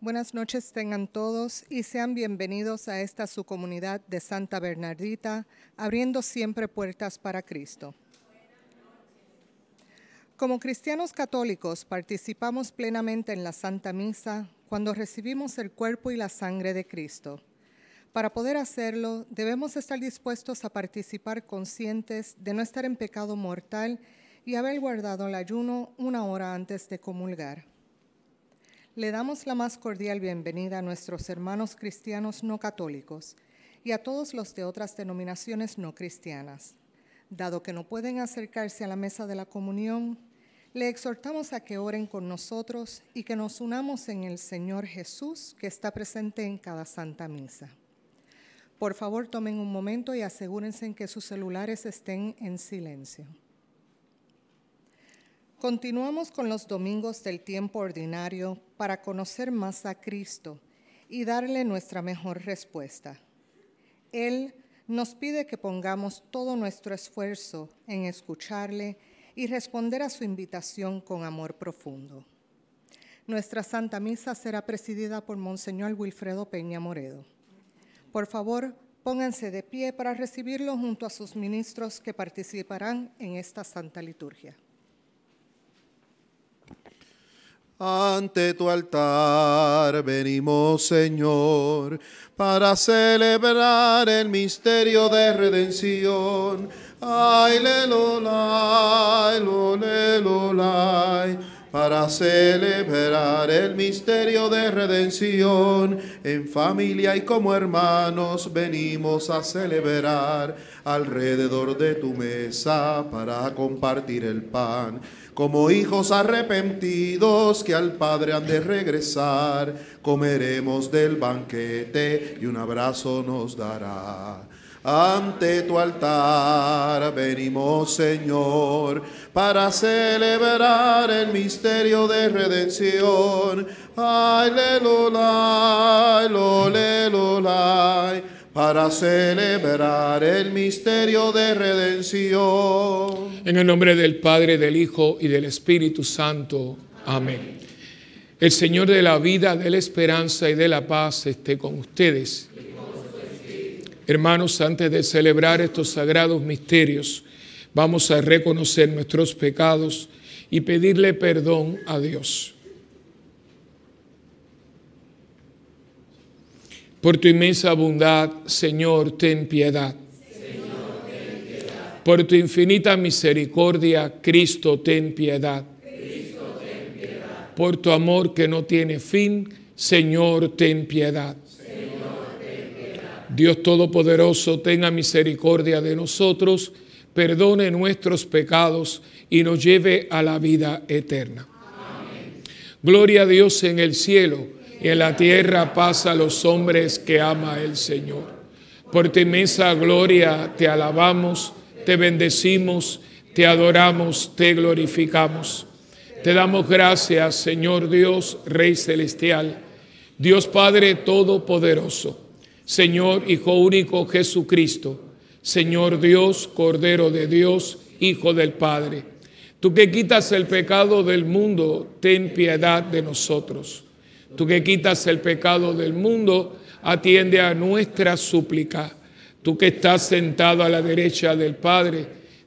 Buenas noches tengan todos y sean bienvenidos a esta su comunidad de Santa Bernardita, abriendo siempre puertas para Cristo. Como cristianos católicos participamos plenamente en la Santa Misa cuando recibimos el cuerpo y la sangre de Cristo. Para poder hacerlo, debemos estar dispuestos a participar conscientes de no estar en pecado mortal y haber guardado el ayuno una hora antes de comulgar le damos la más cordial bienvenida a nuestros hermanos cristianos no católicos y a todos los de otras denominaciones no cristianas. Dado que no pueden acercarse a la mesa de la comunión, le exhortamos a que oren con nosotros y que nos unamos en el Señor Jesús que está presente en cada santa misa. Por favor, tomen un momento y asegúrense en que sus celulares estén en silencio. Continuamos con los domingos del tiempo ordinario para conocer más a Cristo y darle nuestra mejor respuesta. Él nos pide que pongamos todo nuestro esfuerzo en escucharle y responder a su invitación con amor profundo. Nuestra Santa Misa será presidida por Monseñor Wilfredo Peña Moredo. Por favor, pónganse de pie para recibirlo junto a sus ministros que participarán en esta Santa Liturgia. Ante tu altar venimos, Señor, para celebrar el misterio de redención. Ay, para celebrar el misterio de redención. En familia y como hermanos venimos a celebrar alrededor de tu mesa para compartir el pan. Como hijos arrepentidos que al Padre han de regresar, comeremos del banquete y un abrazo nos dará. Ante tu altar venimos, Señor, para celebrar el misterio de redención. Aleluya, aleluya, para celebrar el misterio de redención. En el nombre del Padre, del Hijo y del Espíritu Santo. Amén. El Señor de la vida, de la esperanza y de la paz esté con ustedes. Hermanos, antes de celebrar estos sagrados misterios, vamos a reconocer nuestros pecados y pedirle perdón a Dios. Por tu inmensa bondad, Señor, ten piedad. Por tu infinita misericordia, Cristo, ten piedad. Por tu amor que no tiene fin, Señor, ten piedad. Dios Todopoderoso tenga misericordia de nosotros, perdone nuestros pecados y nos lleve a la vida eterna. Gloria a Dios en el cielo y en la tierra pasa a los hombres que ama el Señor. Por tu inmensa gloria te alabamos, te bendecimos, te adoramos, te glorificamos. Te damos gracias, Señor Dios, Rey Celestial, Dios Padre Todopoderoso Señor Hijo único Jesucristo, Señor Dios, Cordero de Dios, Hijo del Padre. Tú que quitas el pecado del mundo, ten piedad de nosotros. Tú que quitas el pecado del mundo, atiende a nuestra súplica. Tú que estás sentado a la derecha del Padre,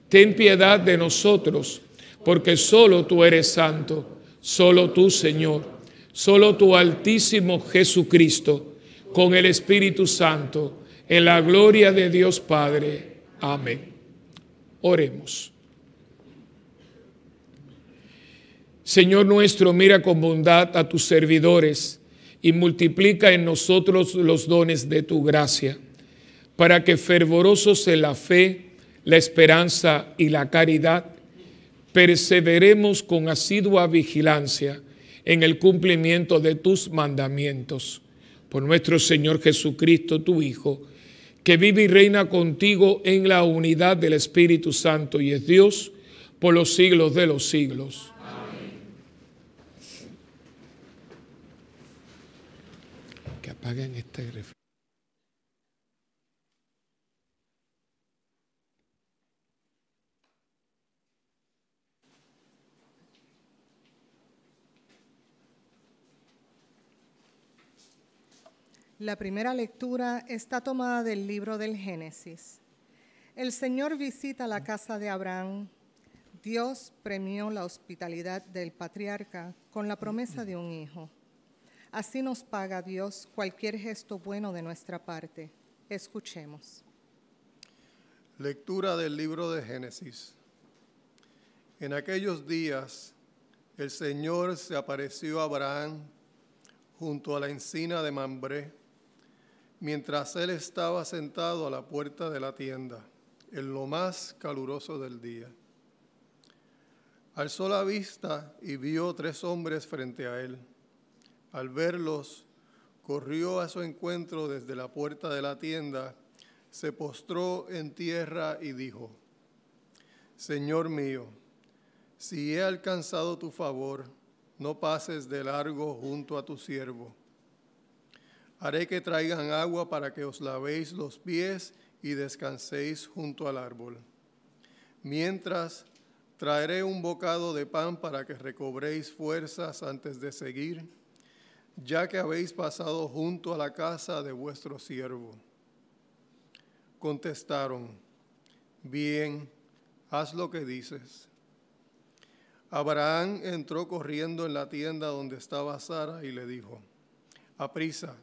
ten piedad de nosotros, porque solo tú eres santo, solo tú, Señor, solo tu altísimo Jesucristo con el Espíritu Santo, en la gloria de Dios Padre. Amén. Oremos. Señor nuestro, mira con bondad a tus servidores y multiplica en nosotros los dones de tu gracia, para que fervorosos en la fe, la esperanza y la caridad, perseveremos con asidua vigilancia en el cumplimiento de tus mandamientos por nuestro Señor Jesucristo, tu Hijo, que vive y reina contigo en la unidad del Espíritu Santo y es Dios por los siglos de los siglos. Amén. Que apaguen este La primera lectura está tomada del libro del Génesis. El Señor visita la casa de Abraham. Dios premió la hospitalidad del patriarca con la promesa de un hijo. Así nos paga Dios cualquier gesto bueno de nuestra parte. Escuchemos. Lectura del libro de Génesis. En aquellos días el Señor se apareció a Abraham junto a la encina de Mambré mientras él estaba sentado a la puerta de la tienda, en lo más caluroso del día. Alzó la vista y vio tres hombres frente a él. Al verlos, corrió a su encuentro desde la puerta de la tienda, se postró en tierra y dijo, Señor mío, si he alcanzado tu favor, no pases de largo junto a tu siervo Haré que traigan agua para que os lavéis los pies y descanséis junto al árbol. Mientras, traeré un bocado de pan para que recobréis fuerzas antes de seguir, ya que habéis pasado junto a la casa de vuestro siervo. Contestaron, bien, haz lo que dices. Abraham entró corriendo en la tienda donde estaba Sara y le dijo, aprisa,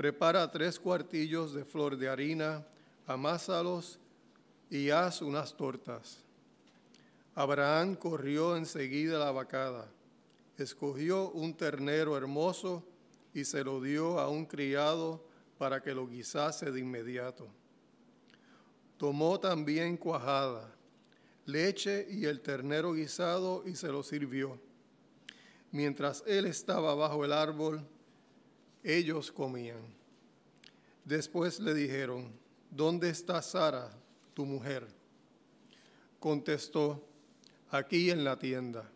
Prepara tres cuartillos de flor de harina, amásalos y haz unas tortas. Abraham corrió enseguida a la vacada, escogió un ternero hermoso y se lo dio a un criado para que lo guisase de inmediato. Tomó también cuajada, leche y el ternero guisado y se lo sirvió. Mientras él estaba bajo el árbol, ellos comían. Después le dijeron, ¿dónde está Sara, tu mujer? Contestó, aquí en la tienda.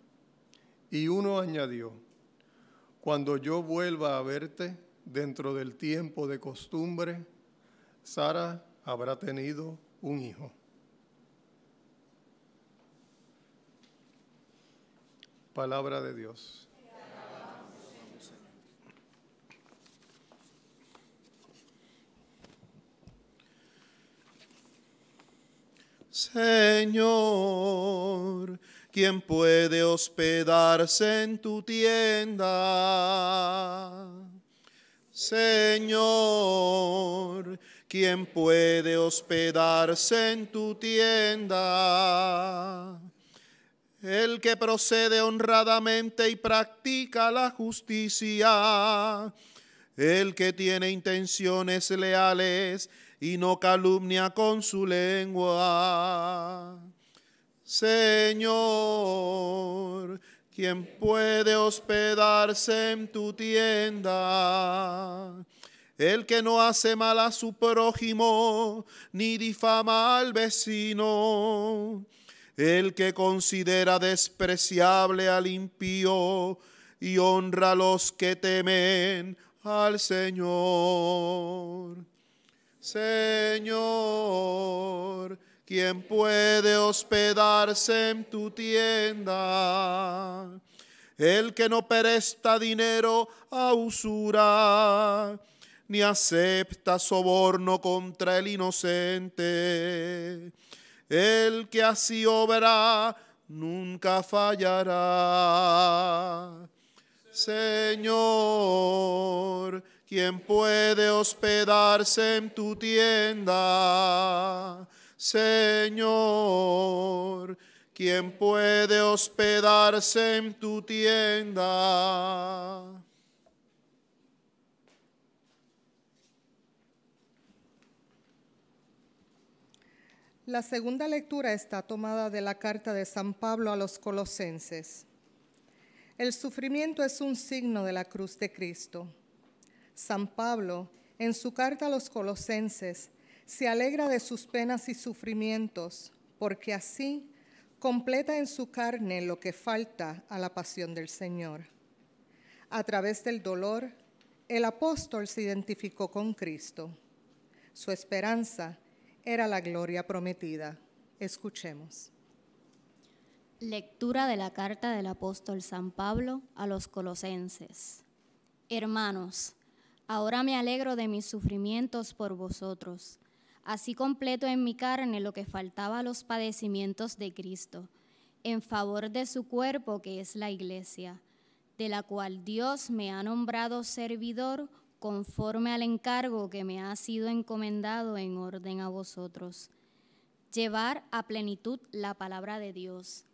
Y uno añadió, cuando yo vuelva a verte dentro del tiempo de costumbre, Sara habrá tenido un hijo. Palabra de Dios. Señor, ¿quién puede hospedarse en tu tienda? Señor, ¿quién puede hospedarse en tu tienda? El que procede honradamente y practica la justicia, el que tiene intenciones leales, y no calumnia con su lengua. Señor, ¿quién puede hospedarse en tu tienda? El que no hace mal a su prójimo, ni difama al vecino. El que considera despreciable al impío y honra a los que temen al Señor. Señor, ¿quién puede hospedarse en tu tienda? El que no presta dinero a usura, ni acepta soborno contra el inocente. El que así obra nunca fallará. Señor, ¿Quién puede hospedarse en tu tienda, Señor? ¿Quién puede hospedarse en tu tienda? La segunda lectura está tomada de la carta de San Pablo a los Colosenses. El sufrimiento es un signo de la cruz de Cristo San Pablo, en su carta a los colosenses, se alegra de sus penas y sufrimientos, porque así completa en su carne lo que falta a la pasión del Señor. A través del dolor, el apóstol se identificó con Cristo. Su esperanza era la gloria prometida. Escuchemos. Lectura de la carta del apóstol San Pablo a los colosenses. Hermanos, Ahora me alegro de mis sufrimientos por vosotros. Así completo en mi carne lo que faltaba a los padecimientos de Cristo, en favor de su cuerpo que es la iglesia, de la cual Dios me ha nombrado servidor conforme al encargo que me ha sido encomendado en orden a vosotros. Llevar a plenitud la palabra de Dios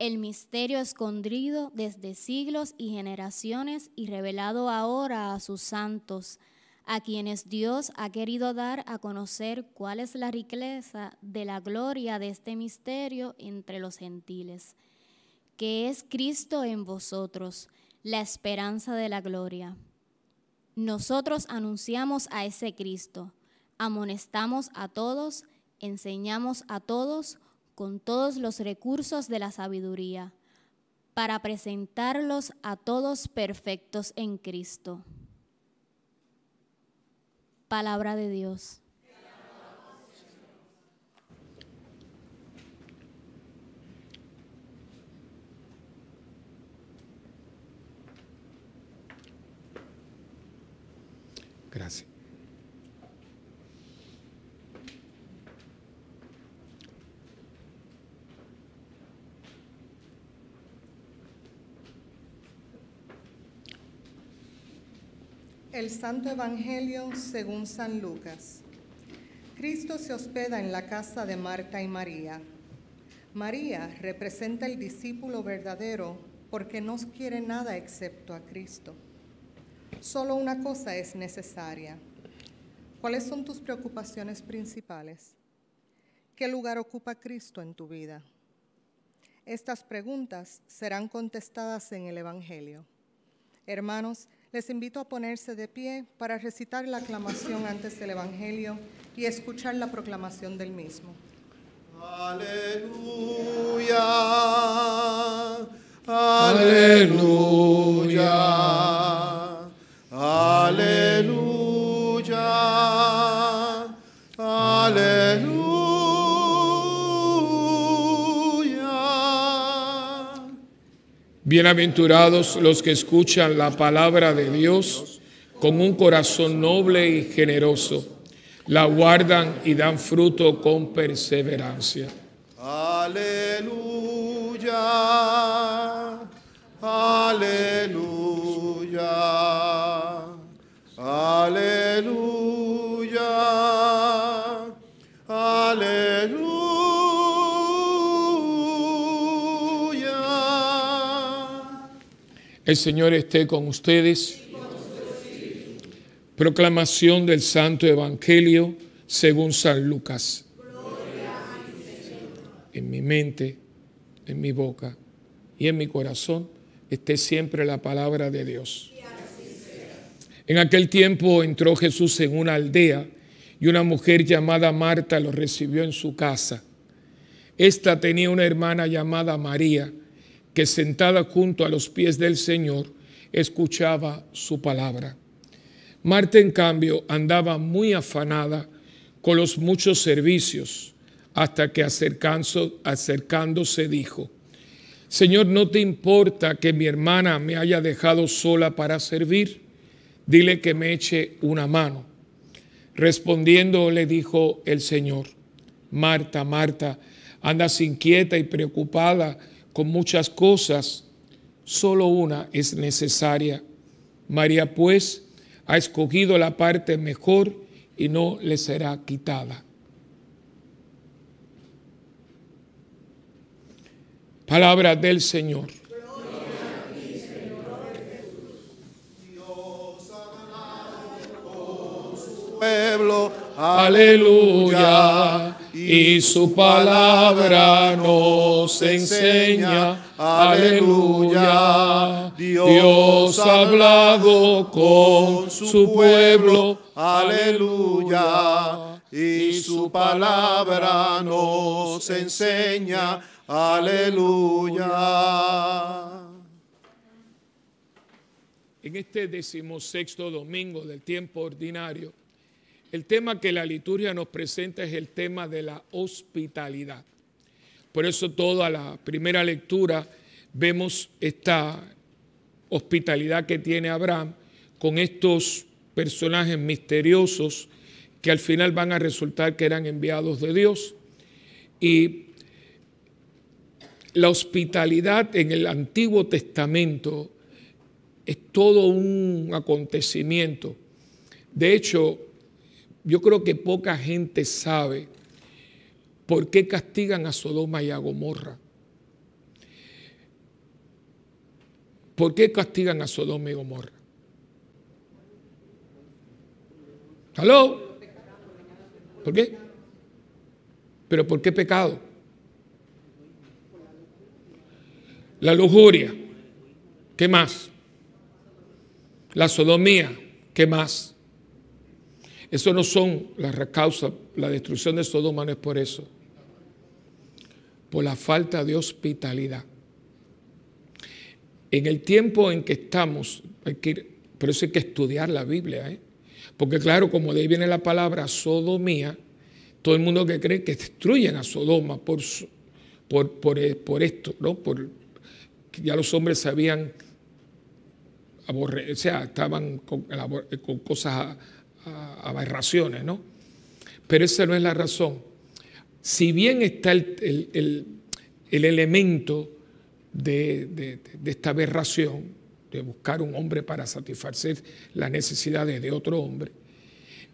el misterio escondido desde siglos y generaciones y revelado ahora a sus santos, a quienes Dios ha querido dar a conocer cuál es la riqueza de la gloria de este misterio entre los gentiles, que es Cristo en vosotros, la esperanza de la gloria. Nosotros anunciamos a ese Cristo, amonestamos a todos, enseñamos a todos, con todos los recursos de la sabiduría, para presentarlos a todos perfectos en Cristo. Palabra de Dios. Gracias. El Santo Evangelio según San Lucas. Cristo se hospeda en la casa de Marta y María. María representa el discípulo verdadero porque no quiere nada excepto a Cristo. Solo una cosa es necesaria. ¿Cuáles son tus preocupaciones principales? ¿Qué lugar ocupa Cristo en tu vida? Estas preguntas serán contestadas en el Evangelio. Hermanos, les invito a ponerse de pie para recitar la aclamación antes del Evangelio y escuchar la proclamación del mismo. Aleluya, aleluya. Bienaventurados los que escuchan la palabra de Dios con un corazón noble y generoso, la guardan y dan fruto con perseverancia. Aleluya, aleluya, aleluya. El Señor esté con ustedes. Proclamación del Santo Evangelio según San Lucas. En mi mente, en mi boca y en mi corazón esté siempre la palabra de Dios. En aquel tiempo entró Jesús en una aldea y una mujer llamada Marta lo recibió en su casa. Esta tenía una hermana llamada María que sentada junto a los pies del Señor escuchaba su palabra. Marta, en cambio, andaba muy afanada con los muchos servicios, hasta que acercándose dijo, Señor, ¿no te importa que mi hermana me haya dejado sola para servir? Dile que me eche una mano. Respondiendo le dijo el Señor, Marta, Marta, andas inquieta y preocupada con muchas cosas, solo una es necesaria. María pues ha escogido la parte mejor y no le será quitada. Palabra del Señor. Pueblo, aleluya y su palabra nos enseña. Aleluya. Dios ha hablado con su pueblo. Aleluya. Y su palabra nos enseña. Aleluya. En este decimosexto domingo del tiempo ordinario, el tema que la liturgia nos presenta es el tema de la hospitalidad. Por eso toda la primera lectura vemos esta hospitalidad que tiene Abraham con estos personajes misteriosos que al final van a resultar que eran enviados de Dios. Y la hospitalidad en el Antiguo Testamento es todo un acontecimiento. De hecho, yo creo que poca gente sabe por qué castigan a Sodoma y a Gomorra. ¿Por qué castigan a Sodoma y Gomorra? ¿Aló? ¿Por qué? ¿Pero por qué pecado? La lujuria. ¿Qué más? La sodomía. ¿Qué más? Eso no son las causas, la destrucción de Sodoma no es por eso. Por la falta de hospitalidad. En el tiempo en que estamos, hay que por eso hay que estudiar la Biblia, ¿eh? porque claro, como de ahí viene la palabra sodomía, todo el mundo que cree que destruyen a Sodoma por, eh, por, esto, ¿no? Por, ya los hombres sabían, o sea, estaban con, eh, con cosas aberraciones, ¿no? Pero esa no es la razón. Si bien está el, elemento de, esta aberración, de buscar un hombre para satisfacer las necesidades de otro hombre,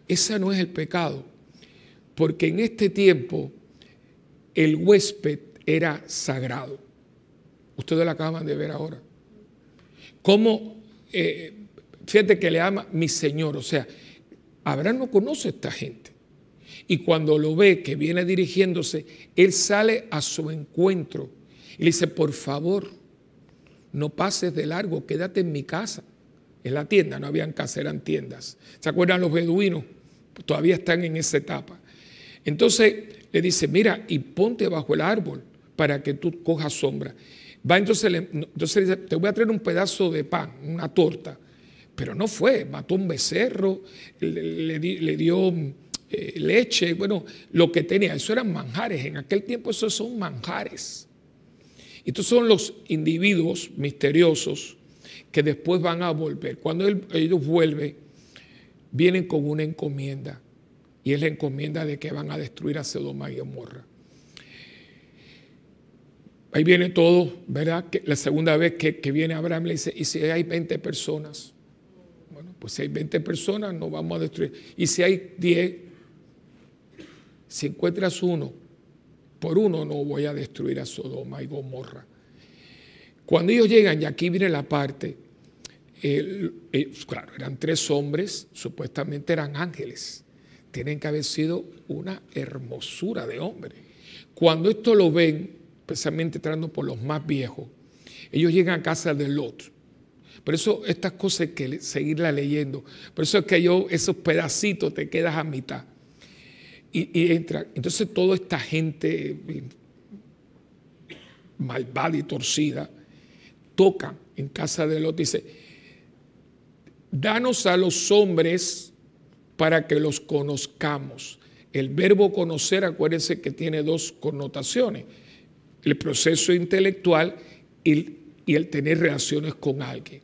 ese no es el pecado, porque en este tiempo el huésped era sagrado. Ustedes lo acaban de ver ahora. Cómo, eh, fíjate que le ama mi Señor, o sea, Abraham no conoce a esta gente. Y cuando lo ve que viene dirigiéndose, él sale a su encuentro y le dice, por favor, no pases de largo, quédate en mi casa. En la tienda, no habían casa, eran tiendas. ¿Se acuerdan los beduinos? todavía están en esa etapa. Entonces le dice, mira, y ponte bajo el árbol para que tú cojas sombra. Va entonces, entonces le dice, te voy a traer un pedazo de pan, una torta pero no fue, mató un becerro, le, dio eh, leche, bueno, lo que tenía, eso eran manjares, en aquel tiempo esos son manjares. Y Estos son los individuos misteriosos que después van a volver. Cuando ellos vuelven, vienen con una encomienda, y es la encomienda de que van a destruir a Sodoma y Gomorra. Ahí viene todo, ¿verdad? la segunda vez que, que viene Abraham le dice, y si hay 20 personas, pues, si hay 20 personas, no vamos a destruir. Y si hay 10, si encuentras uno, por uno no voy a destruir a Sodoma y Gomorra. Cuando ellos llegan, y aquí viene la parte, eh, claro, eran tres hombres, supuestamente eran ángeles. Tienen que haber sido una hermosura de hombre. Cuando esto lo ven, especialmente entrando por los más viejos, ellos llegan a casa de Lot por eso estas cosas hay que seguirla leyendo. Por eso es que yo, esos pedacitos te quedas a mitad. Y, entra. Entonces toda esta gente eh, malvada y torcida toca en casa de Lot, dice, danos a los hombres para que los conozcamos. El verbo conocer, acuérdense que tiene dos connotaciones, el proceso intelectual y el tener relaciones con alguien.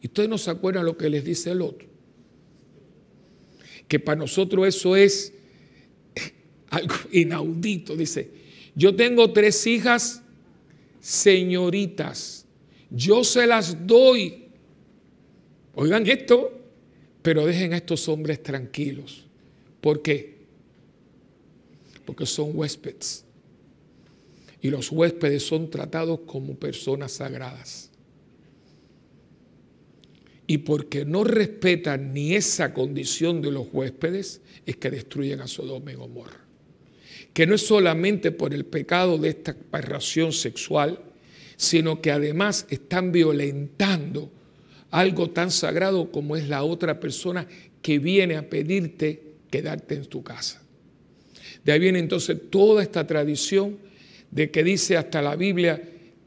Y ustedes no se acuerdan lo que les dice el otro. Que para nosotros eso es algo inaudito. Dice, yo tengo tres hijas señoritas. Yo se las doy. Oigan esto, pero dejen a estos hombres tranquilos. ¿Por qué? Porque son huéspedes. Y los huéspedes son tratados como personas sagradas y porque no respetan ni esa condición de los huéspedes, es que destruyen a Sodoma y Gomorra. Que no es solamente por el pecado de esta perración sexual, sino que además están violentando algo tan sagrado como es la otra persona que viene a pedirte quedarte en tu casa. De ahí viene entonces toda esta tradición de que dice hasta la Biblia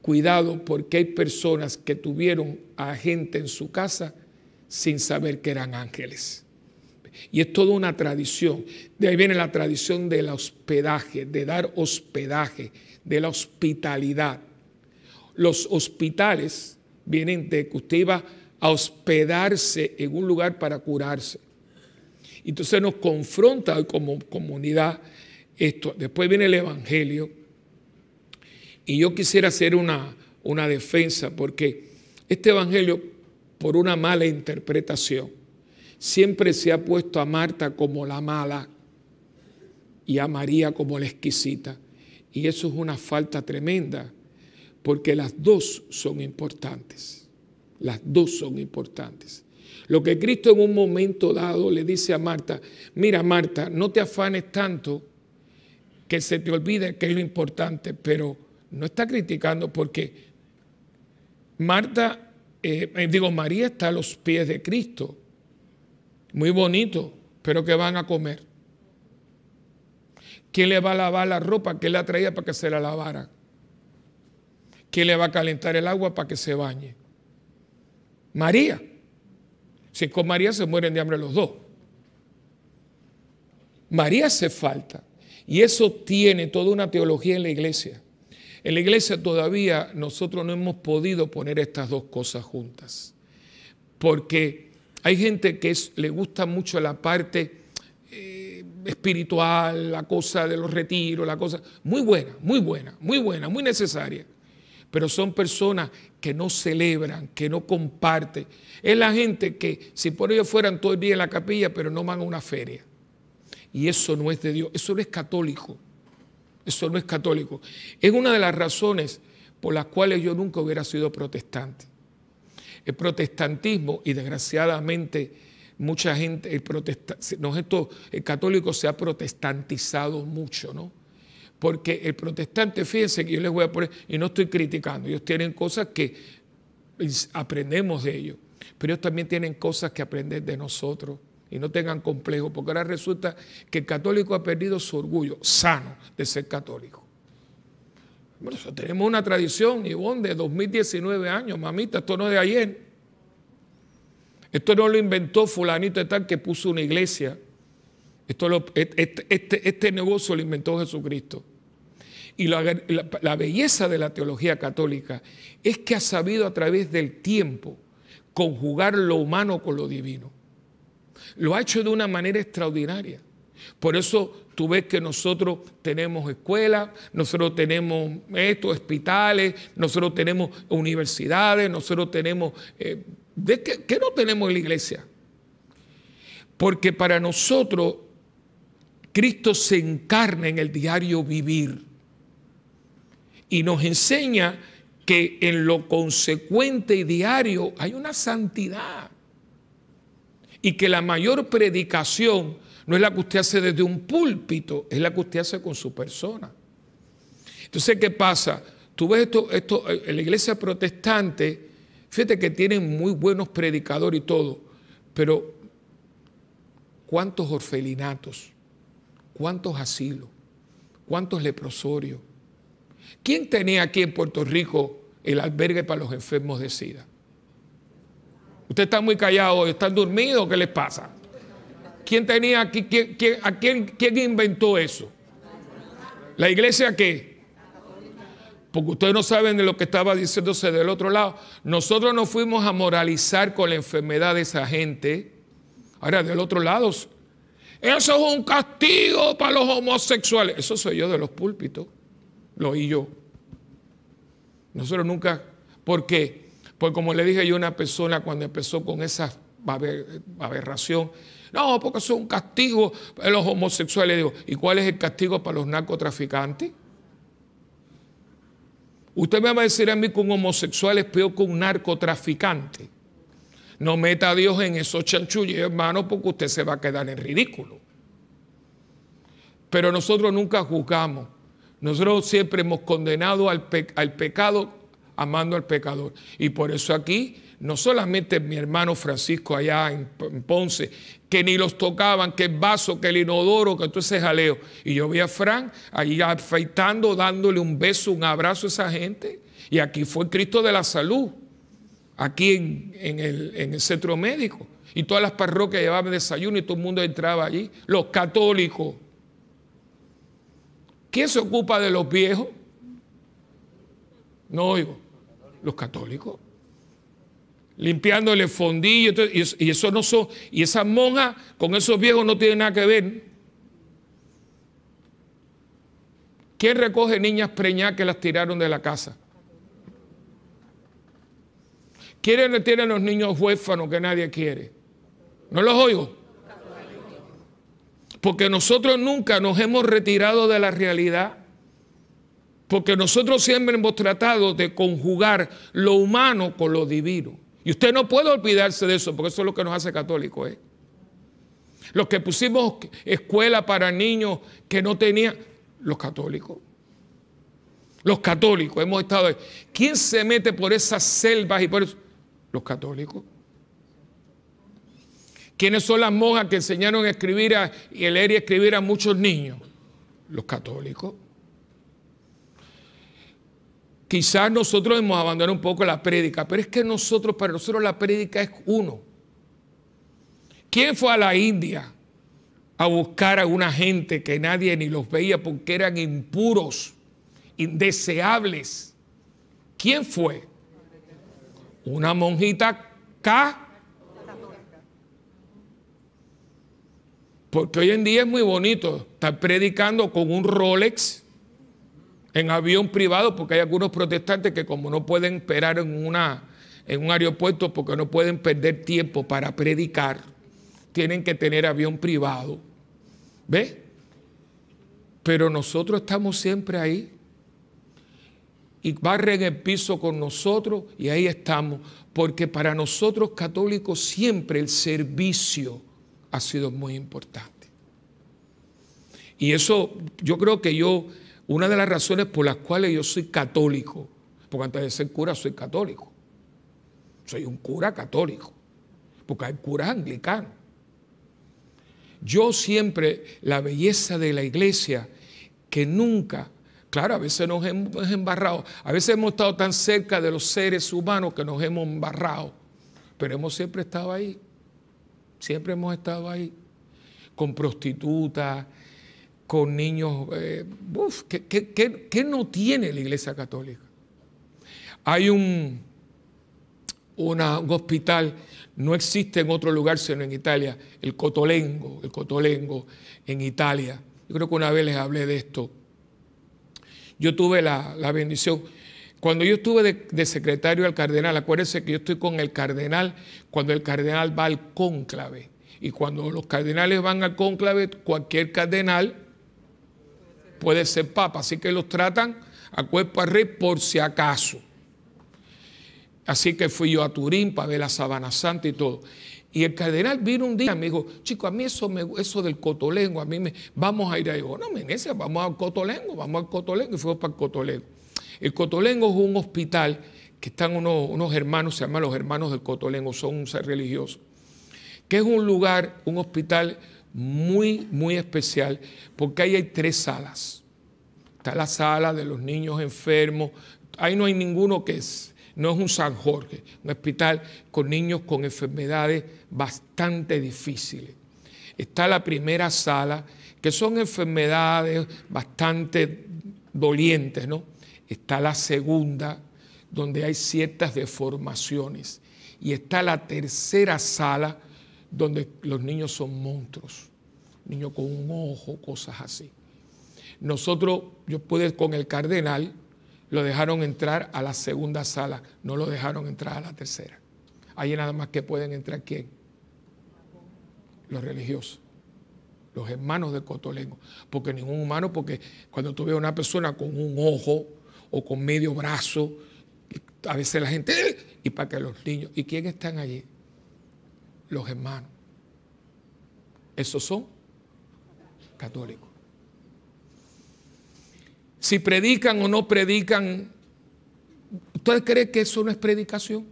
Cuidado porque hay personas que tuvieron a gente en su casa sin saber que eran ángeles. Y es toda una tradición. De ahí viene la tradición del hospedaje, de dar hospedaje, de la hospitalidad. Los hospitales vienen de que usted iba a hospedarse en un lugar para curarse. Entonces nos confronta como comunidad esto. Después viene el Evangelio y yo quisiera hacer una, una defensa porque este Evangelio, por una mala interpretación, siempre se ha puesto a Marta como la mala y a María como la exquisita. Y eso es una falta tremenda, porque las dos son importantes. Las dos son importantes. Lo que Cristo en un momento dado le dice a Marta, mira Marta, no te afanes tanto que se te olvide que es lo importante, pero no está criticando porque Marta, eh, eh, digo, María está a los pies de Cristo, muy bonito, pero que van a comer? ¿Quién le va a lavar la ropa que la traía para que se la lavara? ¿Quién le va a calentar el agua para que se bañe? María. Si con María se mueren de hambre los dos. María hace falta. Y eso tiene toda una teología en la iglesia. En la iglesia todavía nosotros no hemos podido poner estas dos cosas juntas, porque hay gente que le gusta mucho la parte eh, espiritual, la cosa de los retiros, la cosa muy buena, muy buena, muy buena, muy necesaria, pero son personas que no celebran, que no comparten. Es la gente que si por ellos fueran todo el día en la capilla, pero no van a una feria. Y eso no es de Dios, eso no es católico. Eso no es católico. Es una de las razones por las cuales yo nunca hubiera sido protestante. El protestantismo, y desgraciadamente mucha gente, el, no, el católico se ha protestantizado mucho, ¿no? Porque el protestante, fíjense que yo les voy a poner, y no estoy criticando, ellos tienen cosas que aprendemos de ellos, pero ellos también tienen cosas que aprender de nosotros y no tengan complejo, porque ahora resulta que el católico ha perdido su orgullo sano de ser católico. tenemos una tradición, Ivonne, de 2019 años, mamita, esto no es de ayer. Esto no lo inventó fulanito de tal que puso una iglesia. Esto este, este, negocio lo inventó Jesucristo. Y la belleza de la teología católica es que ha sabido a través del tiempo conjugar lo humano con lo divino lo ha hecho de una manera extraordinaria. Por eso tú ves que nosotros tenemos escuelas, nosotros tenemos estos hospitales, nosotros tenemos universidades, nosotros tenemos... Eh, ¿de qué, qué no tenemos en la iglesia? Porque para nosotros Cristo se encarna en el diario vivir y nos enseña que en lo consecuente y diario hay una santidad y que la mayor predicación no es la que usted hace desde un púlpito, es la que usted hace con su persona. Entonces, ¿qué pasa? Tú ves esto, esto eh, en la iglesia protestante, fíjate que tienen muy buenos predicadores y todo, pero ¿cuántos orfelinatos? ¿Cuántos asilos? ¿Cuántos leprosorios? ¿Quién tenía aquí en Puerto Rico el albergue para los enfermos de SIDA? ¿Usted está muy callado están dormidos, ¿qué les pasa? ¿Quién tenía aquí, quién, inventó eso? ¿La iglesia qué? Porque ustedes no saben de lo que estaba diciéndose del otro lado. Nosotros no fuimos a moralizar con la enfermedad de esa gente. Ahora, del otro lado, eso es un castigo para los homosexuales. Eso soy yo de los púlpitos. Lo oí yo. Nosotros nunca, porque pues como le dije yo a una persona cuando empezó con esa aberración, no, porque es un castigo para los homosexuales. Digo, ¿y cuál es el castigo para los narcotraficantes? Usted me va a decir a mí que un homosexual es peor que un narcotraficante. No meta a Dios en esos chanchullos, hermano, porque usted se va a quedar en ridículo. Pero nosotros nunca juzgamos. Nosotros siempre hemos condenado al pecado amando al pecador. Y por eso aquí, no solamente mi hermano Francisco allá en, Ponce, que ni los tocaban, que el vaso, que el inodoro, que todo ese jaleo. Y yo vi a Frank ahí afeitando, dándole un beso, un abrazo a esa gente. Y aquí fue Cristo de la Salud, aquí en, el, en el centro médico. Y todas las parroquias llevaban desayuno y todo el mundo entraba allí. Los católicos. ¿Quién se ocupa de los viejos? No oigo los católicos, limpiándole fondillo, y eso, y eso no son, y esas monjas con esos viejos no tienen nada que ver. ¿Quién recoge niñas preñadas que las tiraron de la casa? ¿Quiénes tienen los niños huérfanos que nadie quiere? ¿No los oigo? Porque nosotros nunca nos hemos retirado de la realidad. Porque nosotros siempre hemos tratado de conjugar lo humano con lo divino. Y usted no puede olvidarse de eso, porque eso es lo que nos hace católicos. ¿eh? Los que pusimos escuela para niños que no tenían, los católicos. Los católicos, hemos estado ahí. ¿Quién se mete por esas selvas y por eso? Los católicos. ¿Quiénes son las monjas que enseñaron a escribir y a leer y escribir a muchos niños? Los católicos. Quizás nosotros hemos abandonado un poco la prédica, pero es que nosotros, para nosotros la prédica es uno. ¿Quién fue a la India a buscar a una gente que nadie ni los veía porque eran impuros, indeseables? ¿Quién fue? Una monjita K. Porque hoy en día es muy bonito estar predicando con un Rolex en avión privado, porque hay algunos protestantes que como no pueden esperar en, una, en un aeropuerto, porque no pueden perder tiempo para predicar, tienen que tener avión privado. ¿Ves? Pero nosotros estamos siempre ahí. Y barren el piso con nosotros y ahí estamos. Porque para nosotros católicos siempre el servicio ha sido muy importante. Y eso yo creo que yo una de las razones por las cuales yo soy católico, porque antes de ser cura soy católico. Soy un cura católico, porque hay curas anglicanos. Yo siempre, la belleza de la iglesia, que nunca, claro, a veces nos hemos embarrado, a veces hemos estado tan cerca de los seres humanos que nos hemos embarrado, pero hemos siempre estado ahí, siempre hemos estado ahí, con prostitutas, con niños, eh, que ¿qué, no tiene la Iglesia Católica? Hay un, un hospital, no existe en otro lugar sino en Italia, el Cotolengo, el Cotolengo en Italia. Yo creo que una vez les hablé de esto. Yo tuve la, bendición. Cuando yo estuve de, de, secretario al cardenal, acuérdense que yo estoy con el cardenal cuando el cardenal va al cónclave. Y cuando los cardenales van al cónclave, cualquier cardenal puede ser papa, así que los tratan a cuerpo a por si acaso. Así que fui yo a Turín para ver la Sabana Santa y todo. Y el cardenal vino un día y me dijo, chico, a mí eso, me, eso del cotolengo, a mí me, vamos a ir ahí. Yo, no, vamos al cotolengo, vamos al cotolengo. Y fuimos para el cotolengo. El cotolengo es un hospital que están unos, unos hermanos, se llaman los hermanos del cotolengo, son un ser religioso, que es un lugar, un hospital muy, muy especial, porque ahí hay tres salas. Está la sala de los niños enfermos, ahí no hay ninguno que es, no es un San Jorge, un hospital con niños con enfermedades bastante difíciles. Está la primera sala, que son enfermedades bastante dolientes, ¿no? Está la segunda, donde hay ciertas deformaciones. Y está la tercera sala, donde los niños son monstruos, niños con un ojo, cosas así. Nosotros, yo pude con el cardenal, lo dejaron entrar a la segunda sala, no lo dejaron entrar a la tercera. Ahí nada más que pueden entrar quién? Los religiosos, los hermanos de Cotolengo, porque ningún humano, porque cuando tú ves a una persona con un ojo o con medio brazo, a veces la gente, eh", y para que los niños, ¿y quién están allí? los hermanos. Esos son católicos. Si predican o no predican, ¿usted cree que eso no es predicación?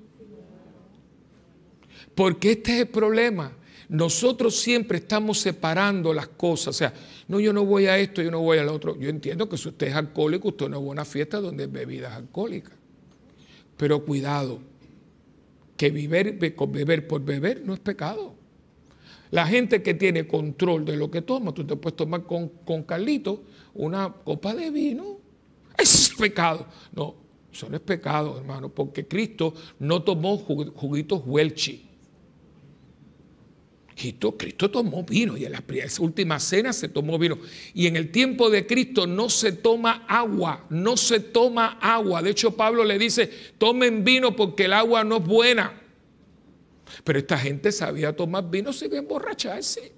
Porque este es el problema. Nosotros siempre estamos separando las cosas. O sea, no, yo no voy a esto, yo no voy al otro. Yo entiendo que si usted es alcohólico, usted no va a una fiesta donde hay bebidas alcohólicas. Pero cuidado, que beber, por beber no es pecado. La gente que tiene control de lo que toma, tú te puedes tomar con, con una copa de vino. Eso es pecado. No, eso no es pecado, hermano, porque Cristo no tomó juguitos Welch. Cristo, tomó vino y en la última cena se tomó vino. Y en el tiempo de Cristo no se toma agua, no se toma agua. De hecho, Pablo le dice, tomen vino porque el agua no es buena. Pero esta gente sabía tomar vino sin emborracharse.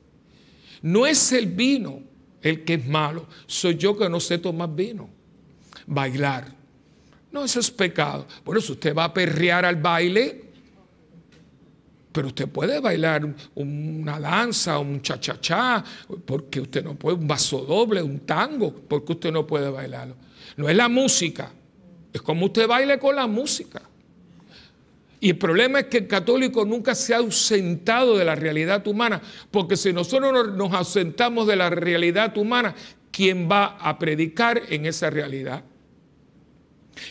No es el vino el que es malo, soy yo que no sé tomar vino. Bailar. No, eso es pecado. Bueno, si usted va a perrear al baile, pero usted puede bailar una danza, un cha-cha-cha, porque usted no puede, un vaso doble, un tango, porque usted no puede bailarlo. No es la música, es como usted baile con la música. Y el problema es que el católico nunca se ha ausentado de la realidad humana, porque si nosotros nos ausentamos de la realidad humana, ¿quién va a predicar en esa realidad?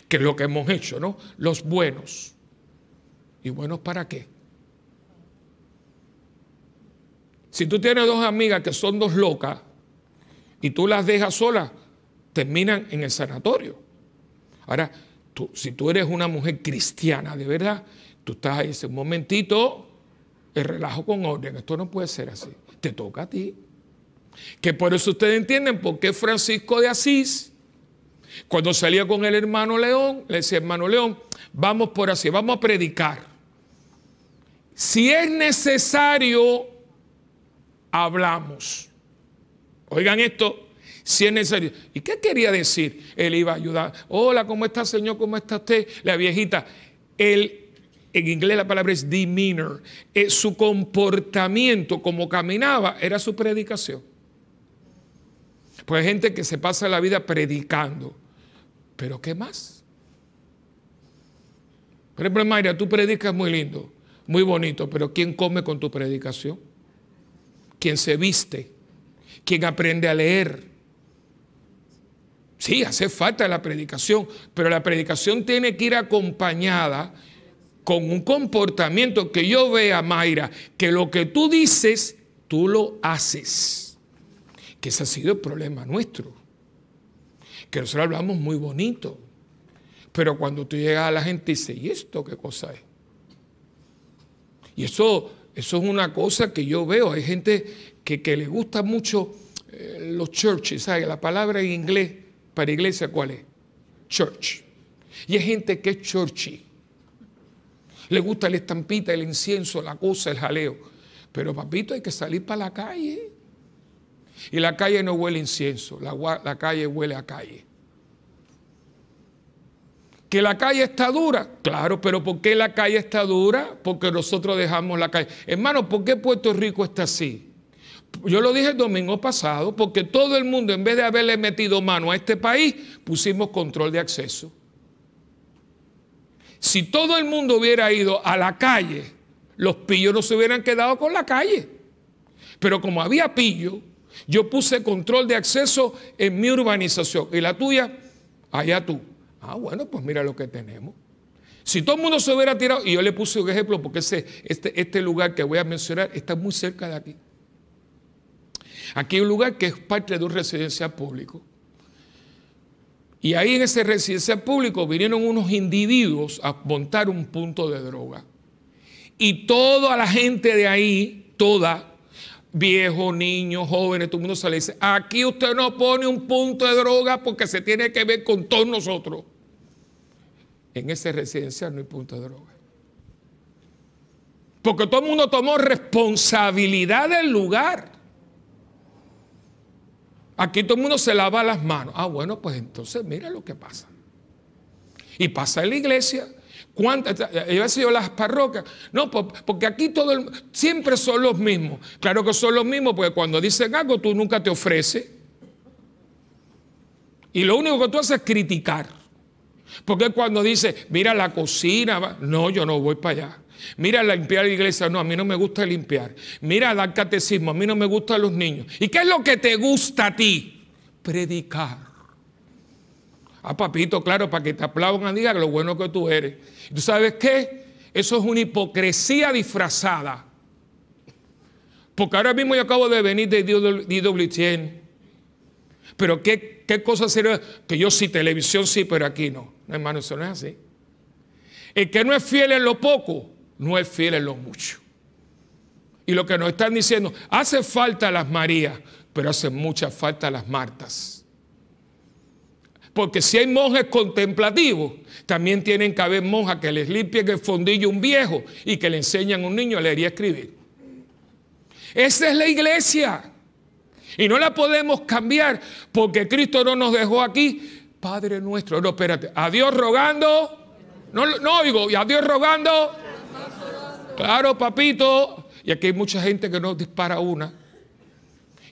Que es lo que hemos hecho, ¿no? Los buenos. ¿Y buenos para qué? Si tú tienes dos amigas que son dos locas y tú las dejas solas, terminan en el sanatorio. Ahora, si tú eres una mujer cristiana de verdad, tú estás ahí, hace un momentito, el relajo con orden, esto no puede ser así, te toca a ti. Que por eso ustedes entienden por qué Francisco de Asís, cuando salía con el hermano León, le decía, hermano León, vamos por así, vamos a predicar. Si es necesario hablamos. Oigan esto, si es necesario. ¿Y qué quería decir? Él iba a ayudar. Hola, ¿cómo está, señor? ¿Cómo está usted? La viejita. Él en inglés la palabra es demeanor. Eh, su comportamiento, como caminaba, era su predicación. Pues hay gente que se pasa la vida predicando. ¿Pero qué más? Por ejemplo, Mayra, tú predicas muy lindo, muy bonito, pero ¿quién come con tu predicación? quien se viste, quien aprende a leer. Sí, hace falta la predicación, pero la predicación tiene que ir acompañada con un comportamiento que yo vea, Mayra, que lo que tú dices, tú lo haces. Que ese ha sido el problema nuestro. Que nosotros hablamos muy bonito, pero cuando tú llegas a la gente y dices, ¿y esto qué cosa es? Y eso eso es una cosa que yo veo. Hay gente que, le gusta mucho eh, los churches. ¿sabe? La palabra en inglés para iglesia, ¿cuál es? Church. Y hay gente que es churchy. Le gusta la estampita, el incienso, la cosa, el jaleo. Pero papito, hay que salir para la calle. Y la calle no huele a incienso, la calle huele a calle que la calle está dura. Claro, pero ¿por qué la calle está dura? Porque nosotros dejamos la calle. Hermano, ¿por qué Puerto Rico está así? Yo lo dije el domingo pasado, porque todo el mundo, en vez de haberle metido mano a este país, pusimos control de acceso. Si todo el mundo hubiera ido a la calle, los pillos no se hubieran quedado con la calle. Pero como había pillo, yo puse control de acceso en mi urbanización. ¿Y la tuya? Allá tú. Ah, bueno, pues mira lo que tenemos. Si todo el mundo se hubiera tirado, y yo le puse un ejemplo porque ese, este, este lugar que voy a mencionar está muy cerca de aquí. Aquí hay un lugar que es parte de un residencia público. Y ahí en ese residencia público vinieron unos individuos a montar un punto de droga. Y toda la gente de ahí, toda, viejos, niños, jóvenes, todo el mundo se y dice, aquí usted no pone un punto de droga porque se tiene que ver con todos nosotros en ese residencial no hay punto de droga. Porque todo el mundo tomó responsabilidad del lugar. Aquí todo el mundo se lava las manos. Ah, bueno, pues entonces mira lo que pasa. Y pasa en la iglesia. ¿Cuántas? Yo he las parroquias. No, porque aquí todo el, siempre son los mismos. Claro que son los mismos, porque cuando dicen algo tú nunca te ofreces. Y lo único que tú haces es criticar. Porque cuando dice, mira la cocina, no, yo no voy para allá. Mira limpiar la iglesia, no, a mí no me gusta limpiar. Mira dar catecismo, a mí no me gusta los niños. ¿Y qué es lo que te gusta a ti? Predicar. Ah, papito, claro, para que te aplaudan, diga lo bueno que tú eres. ¿Tú sabes qué? Eso es una hipocresía disfrazada. Porque ahora mismo yo acabo de venir de DWTN. Pero qué, qué cosa sería que yo sí, televisión sí, pero aquí no. No, hermano, eso no es así. El que no es fiel en lo poco, no es fiel en lo mucho. Y lo que nos están diciendo, hace falta las Marías, pero hace mucha falta las Martas. Porque si hay monjes contemplativos, también tienen que haber monjas que les limpien el fondillo un viejo y que le enseñan a un niño a leer y escribir. Esa es la iglesia. Y no la podemos cambiar porque Cristo no nos dejó aquí Padre nuestro. No, espérate. A Dios rogando. No, no oigo. Y a Dios rogando. Claro, papito. Y aquí hay mucha gente que no dispara una.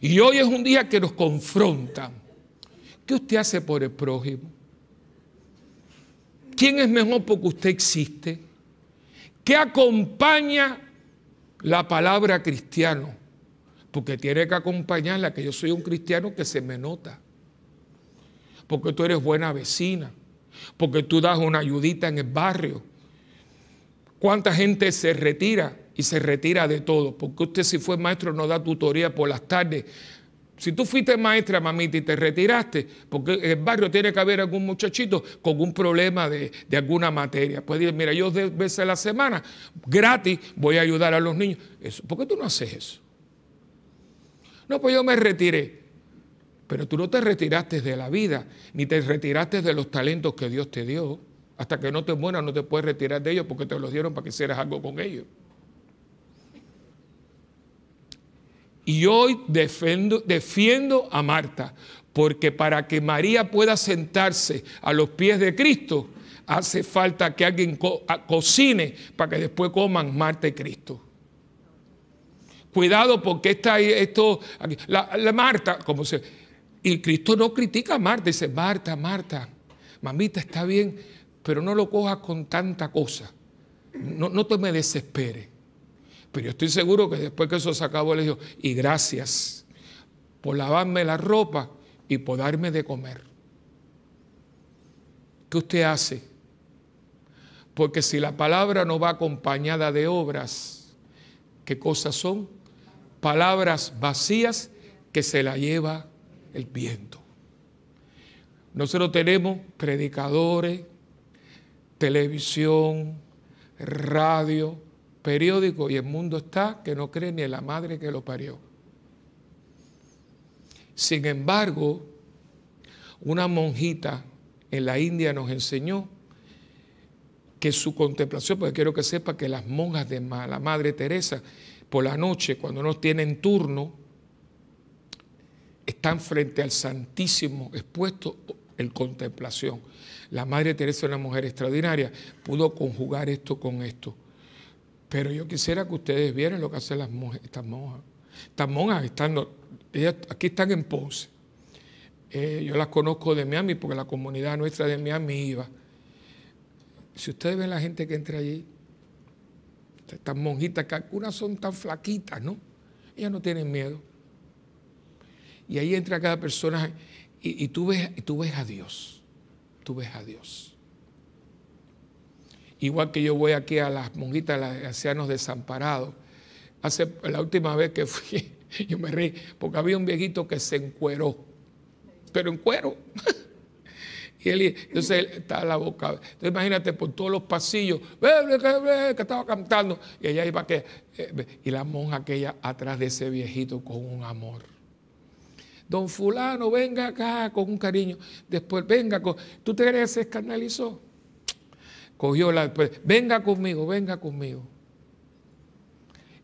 Y hoy es un día que nos confrontan. ¿Qué usted hace por el prójimo? ¿Quién es mejor porque usted existe? ¿Qué acompaña la palabra cristiano? Porque tiene que acompañarla, que yo soy un cristiano que se me nota porque tú eres buena vecina, porque tú das una ayudita en el barrio. ¿Cuánta gente se retira y se retira de todo? Porque usted si fue maestro no da tutoría por las tardes. Si tú fuiste maestra, mamita, y te retiraste, porque en el barrio tiene que haber algún muchachito con un problema de, alguna materia. Pues dice, mira, yo dos veces a la semana, gratis, voy a ayudar a los niños. Eso, ¿Por qué tú no haces eso? No, pues yo me retiré. Pero tú no te retiraste de la vida, ni te retiraste de los talentos que Dios te dio. Hasta que no te mueras no te puedes retirar de ellos porque te los dieron para que hicieras algo con ellos. Y hoy defiendo, a Marta, porque para que María pueda sentarse a los pies de Cristo, hace falta que alguien cocine para que después coman Marta y Cristo. Cuidado porque está esto, la Marta, como se, y Cristo no critica a Marta, dice, Marta, Marta, mamita está bien, pero no lo cojas con tanta cosa. No, no te me desesperes. Pero yo estoy seguro que después que eso se acabó, le dijo, y gracias por lavarme la ropa y por darme de comer. ¿Qué usted hace? Porque si la palabra no va acompañada de obras, ¿qué cosas son? Palabras vacías que se la lleva el viento. Nosotros tenemos predicadores, televisión, radio, periódico y el mundo está que no cree ni en la madre que lo parió. Sin embargo, una monjita en la India nos enseñó que su contemplación, porque quiero que sepa que las monjas de la Madre Teresa, por la noche, cuando no tienen turno, están frente al Santísimo expuesto en contemplación. La Madre Teresa, es una mujer extraordinaria, pudo conjugar esto con esto. Pero yo quisiera que ustedes vieran lo que hacen las monjas, estas monjas. Estas monjas están, aquí están en Ponce. Eh, yo las conozco de Miami porque la comunidad nuestra de Miami iba. Si ustedes ven la gente que entra allí, estas monjitas que algunas son tan flaquitas, ¿no? Ellas no tienen miedo. Y ahí entra cada persona y, tú, ves, tú ves a Dios. Tú ves a Dios. Igual que yo voy aquí a las monjitas, a los ancianos desamparados. Hace la última vez que fui, yo me reí, porque había un viejito que se encueró, pero en cuero. Y él, entonces él estaba la boca. Entonces imagínate por todos los pasillos, que estaba cantando. Y ella iba que. Eh, y la monja aquella atrás de ese viejito con un amor. Don fulano, venga acá con un cariño. Después, venga, con... ¿tú te crees que se escandalizó? Cogió la... Pues, venga conmigo, venga conmigo.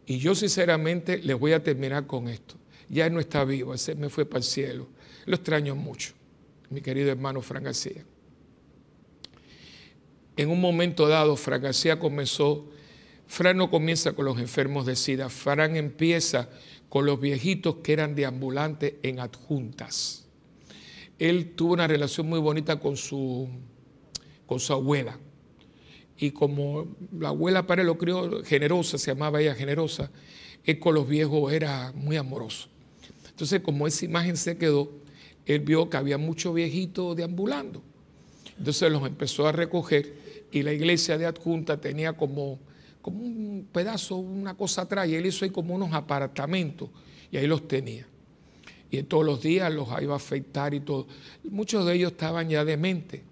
Y yo sinceramente les voy a terminar con esto. Ya no está vivo, se me fue para el cielo. Lo extraño mucho, mi querido hermano Fran García. En un momento dado, Fran García comenzó, Fran no comienza con los enfermos de SIDA, Fran empieza con los viejitos que eran deambulantes en adjuntas. Él tuvo una relación muy bonita con su, abuela. Y como la abuela para él lo crió generosa, se llamaba ella generosa, él con los viejos era muy amoroso. Entonces, como esa imagen se quedó, él vio que había muchos viejitos deambulando. Entonces los empezó a recoger y la iglesia de adjunta tenía como como un pedazo, una cosa atrás, y él hizo ahí como unos apartamentos, y ahí los tenía. Y todos los días los iba a afeitar y todo. Muchos de ellos estaban ya demente.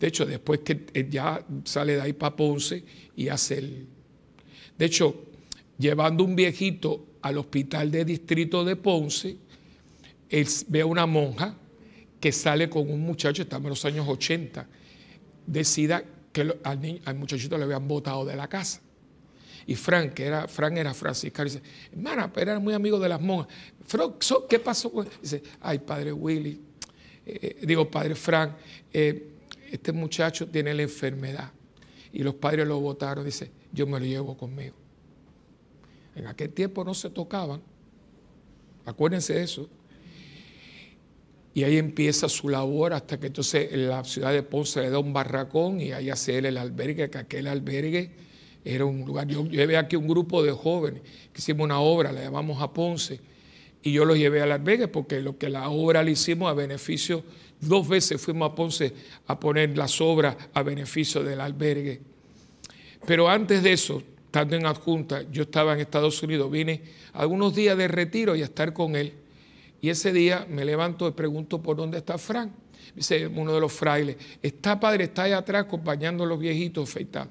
De hecho, después que eh, ya sale de ahí para Ponce y hace el... De hecho, llevando un viejito al hospital de distrito de Ponce, él ve a una monja que sale con un muchacho, estamos en los años 80, decida que al, al muchachito le habían botado de la casa y Frank, que era, Frank era franciscano, dice, hermana, pero era muy amigo de las monjas. ¿qué pasó? Dice, ay, padre Willy, eh, digo, padre Frank, eh, este muchacho tiene la enfermedad. Y los padres lo votaron, dice, yo me lo llevo conmigo. En aquel tiempo no se tocaban, acuérdense de eso. Y ahí empieza su labor hasta que entonces en la ciudad de Ponce le da un barracón y ahí hace él el albergue, que aquel albergue era un lugar, yo llevé aquí un grupo de jóvenes que hicimos una obra, la llamamos A Ponce, y yo los llevé al albergue porque lo que la obra le hicimos a beneficio, dos veces fuimos a Ponce a poner las obras a beneficio del albergue. Pero antes de eso, estando en adjunta, yo estaba en Estados Unidos, vine algunos días de retiro y a estar con él. Y ese día me levanto y pregunto por dónde está Frank. Dice uno de los frailes, está padre, está allá atrás acompañando a los viejitos feitados.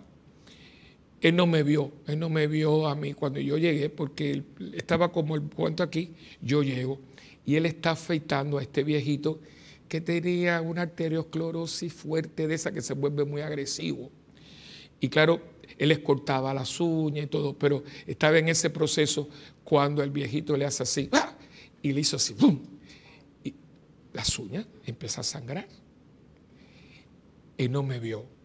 Él no me vio, él no me vio a mí cuando yo llegué porque él estaba como el cuento aquí, yo llego y él está afeitando a este viejito que tenía una arteriosclerosis fuerte de esa que se vuelve muy agresivo. Y claro, él les cortaba las uñas y todo, pero estaba en ese proceso cuando el viejito le hace así, ¡ah! y le hizo así, ¡pum! Y las uñas empieza a sangrar. Él no me vio.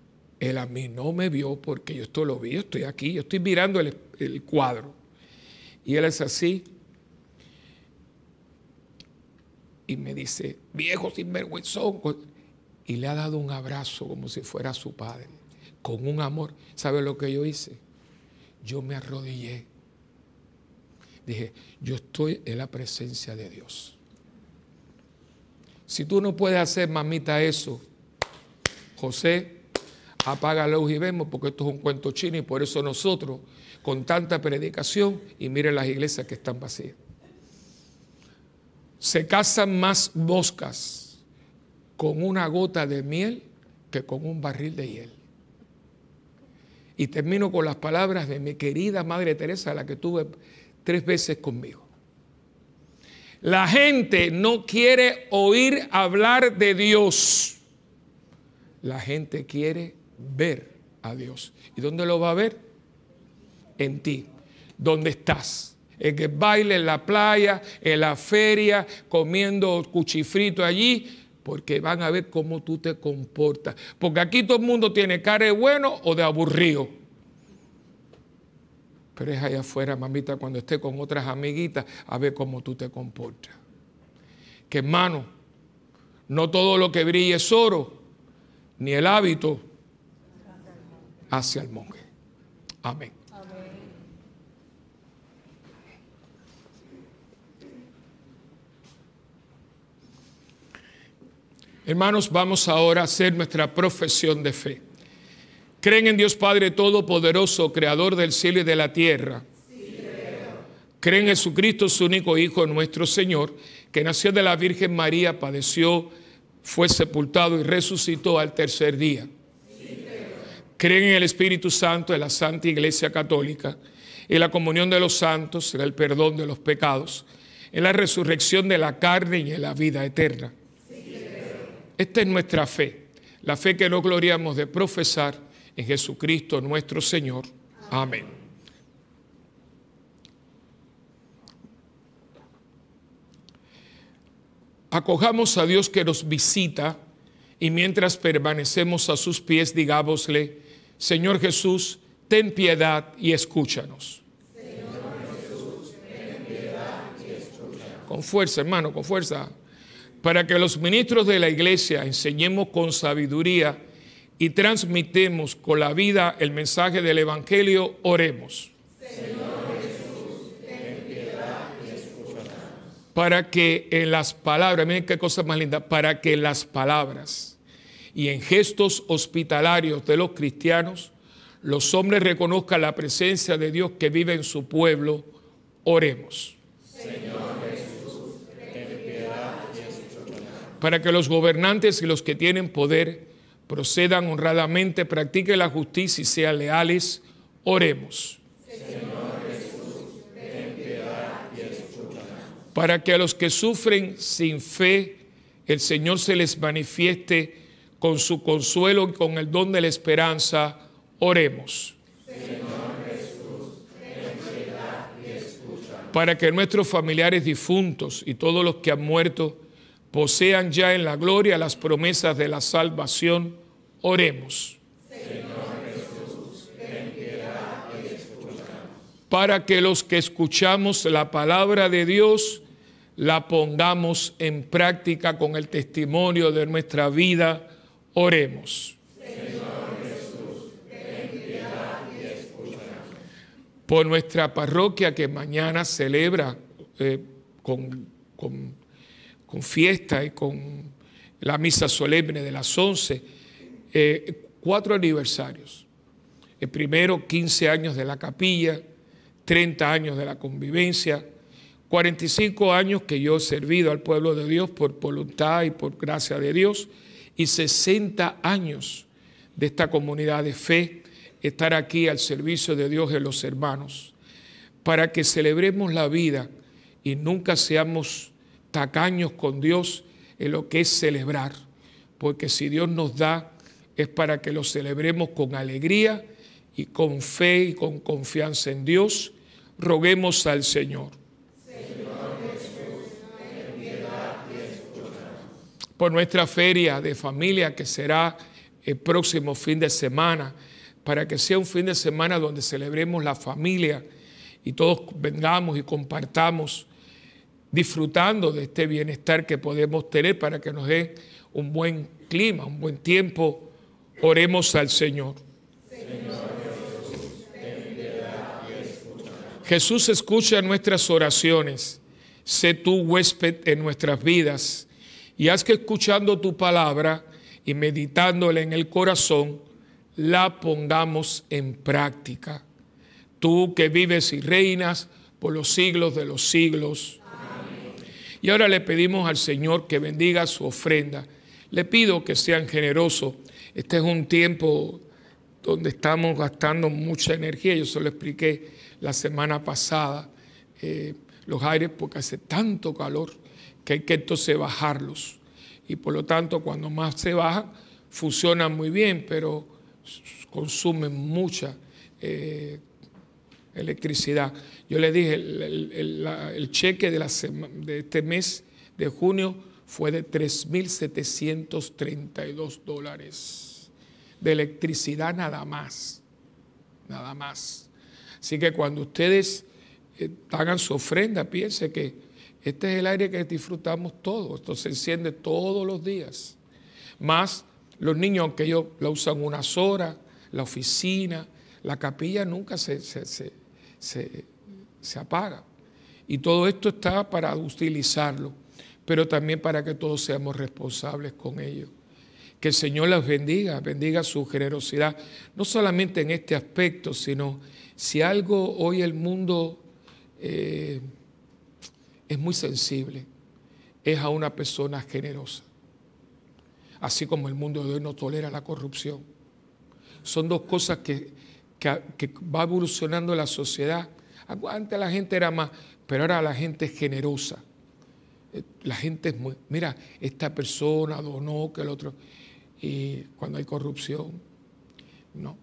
Él a mí no me vio porque yo esto lo vi, estoy aquí, yo estoy mirando el, el cuadro. Y él es así. Y me dice, viejo sinvergüenzón. Y le ha dado un abrazo como si fuera su padre, con un amor. ¿Sabe lo que yo hice? Yo me arrodillé. Dije, yo estoy en la presencia de Dios. Si tú no puedes hacer, mamita, eso, José, apaga y vemos, porque esto es un cuento chino y por eso nosotros, con tanta predicación, y miren las iglesias que están vacías. Se cazan más boscas con una gota de miel que con un barril de hiel. Y termino con las palabras de mi querida Madre Teresa, la que tuve tres veces conmigo. La gente no quiere oír hablar de Dios. La gente quiere ver a Dios. ¿Y dónde lo va a ver? En ti, dónde estás. En el baile, en la playa, en la feria, comiendo cuchifrito allí, porque van a ver cómo tú te comportas. Porque aquí todo el mundo tiene cara de bueno o de aburrido. Pero es allá afuera, mamita, cuando esté con otras amiguitas, a ver cómo tú te comportas. Que hermano, no todo lo que brille es oro, ni el hábito hacia el monje. Amén. Hermanos, vamos ahora a hacer nuestra profesión de fe. ¿Creen en Dios Padre Todopoderoso, Creador del cielo y de la tierra? ¿Creen en Jesucristo, su único Hijo, nuestro Señor, que nació de la Virgen María, padeció, fue sepultado y resucitó al tercer día? Creen en el Espíritu Santo de la Santa Iglesia Católica, en la comunión de los santos, en el perdón de los pecados, en la resurrección de la carne y en la vida eterna. Esta es nuestra fe, la fe que no gloriamos de profesar en Jesucristo nuestro Señor. Amén. Acojamos a Dios que nos visita y mientras permanecemos a sus pies, digámosle, Señor Jesús, ten piedad y escúchanos. Señor Jesús, ten piedad y escúchanos. Con fuerza, hermano, con fuerza. Para que los ministros de la iglesia enseñemos con sabiduría y transmitemos con la vida el mensaje del Evangelio, oremos. Señor Jesús, ten piedad y escúchanos. Para que en las palabras, miren qué cosa más linda, para que las palabras y en gestos hospitalarios de los cristianos, los hombres reconozcan la presencia de Dios que vive en su pueblo, oremos. Señor Jesús, ten piedad de Para que los gobernantes y los que tienen poder procedan honradamente, practiquen la justicia y sean leales, oremos. Señor Jesús, ten piedad y Para que a los que sufren sin fe, el Señor se les manifieste con su consuelo y con el don de la esperanza, oremos. Señor Jesús, Para que nuestros familiares difuntos y todos los que han muerto posean ya en la gloria las promesas de la salvación, oremos. Señor Jesús, piedad y Para que los que escuchamos la palabra de Dios la pongamos en práctica con el testimonio de nuestra vida Oremos. Por nuestra parroquia que mañana celebra eh, con, fiesta y con la misa solemne de las 11, eh, cuatro aniversarios. El primero, 15 años de la capilla, 30 años de la convivencia, 45 años que yo he servido al pueblo de Dios por voluntad y por gracia de Dios y 60 años de esta comunidad de fe, estar aquí al servicio de Dios y de los hermanos, para que celebremos la vida y nunca seamos tacaños con Dios en lo que es celebrar, porque si Dios nos da es para que lo celebremos con alegría y con fe y con confianza en Dios. Roguemos al Señor. nuestra feria de familia que será el próximo fin de semana, para que sea un fin de semana donde celebremos la familia y todos vengamos y compartamos disfrutando de este bienestar que podemos tener para que nos dé un buen clima, un buen tiempo. Oremos al Señor. Jesús, escucha. Jesús nuestras oraciones. Sé tu huésped en nuestras vidas y haz que escuchando tu palabra y meditándola en el corazón, la pongamos en práctica. Tú que vives y reinas por los siglos de los siglos. Y ahora le pedimos al Señor que bendiga su ofrenda. Le pido que sean generosos. Este es un tiempo donde estamos gastando mucha energía. Yo se lo expliqué la semana pasada, eh, los aires, porque hace tanto calor que hay que entonces bajarlos. Y por lo tanto, cuando más se bajan, funcionan muy bien, pero consumen mucha eh, electricidad. Yo le dije, el, cheque de, este mes de junio fue de 3.732 dólares de electricidad nada más, nada más. Así que cuando ustedes eh, hagan su ofrenda, piense que este es el aire que disfrutamos todos. Esto se enciende todos los días. Más los niños, aunque ellos la usan unas horas, la oficina, la capilla nunca se, se, apaga. Y todo esto está para utilizarlo, pero también para que todos seamos responsables con ello. Que el Señor las bendiga, bendiga su generosidad, no solamente en este aspecto, sino si algo hoy el mundo... Eh, es muy sensible, es a una persona generosa. Así como el mundo de hoy no tolera la corrupción. Son dos cosas que, que, va evolucionando la sociedad. Antes la gente era más, pero ahora la gente es generosa. Eh, la gente es muy, mira, esta persona donó que el otro. Y cuando hay corrupción, no.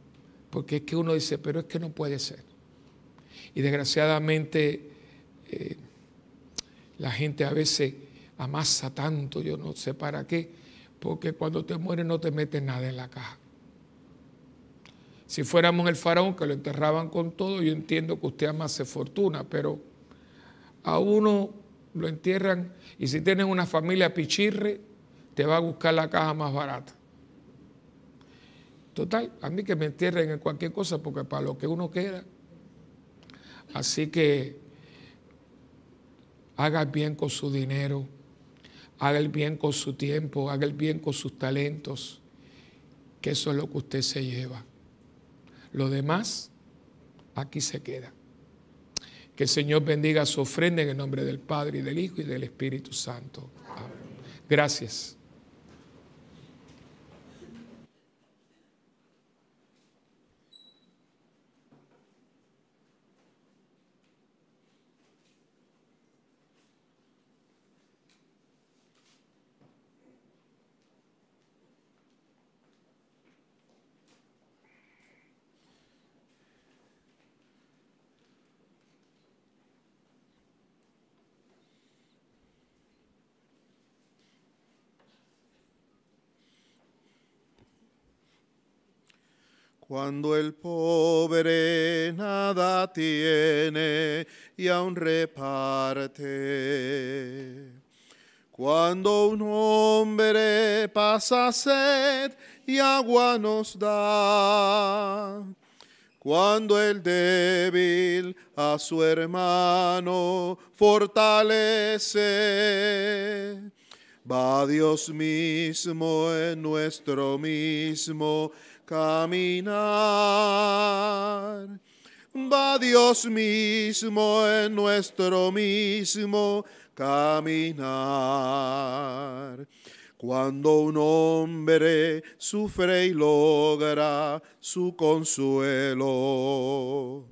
Porque es que uno dice, pero es que no puede ser. Y desgraciadamente... Eh, la gente a veces amasa tanto, yo no sé para qué, porque cuando te mueres no te metes nada en la caja. Si fuéramos el faraón que lo enterraban con todo, yo entiendo que usted amase fortuna, pero a uno lo entierran y si tienes una familia pichirre, te va a buscar la caja más barata. Total, a mí que me entierren en cualquier cosa, porque para lo que uno queda. Así que haga bien con su dinero, haga el bien con su tiempo, haga el bien con sus talentos, que eso es lo que usted se lleva. Lo demás, aquí se queda. Que el Señor bendiga su ofrenda en el nombre del Padre y del Hijo y del Espíritu Santo. Gracias. Cuando el pobre nada tiene y aún reparte. Cuando un hombre pasa sed y agua nos da. Cuando el débil a su hermano fortalece. Va Dios mismo en nuestro mismo caminar. Va Dios mismo en nuestro mismo caminar. Cuando un hombre sufre y logra su consuelo,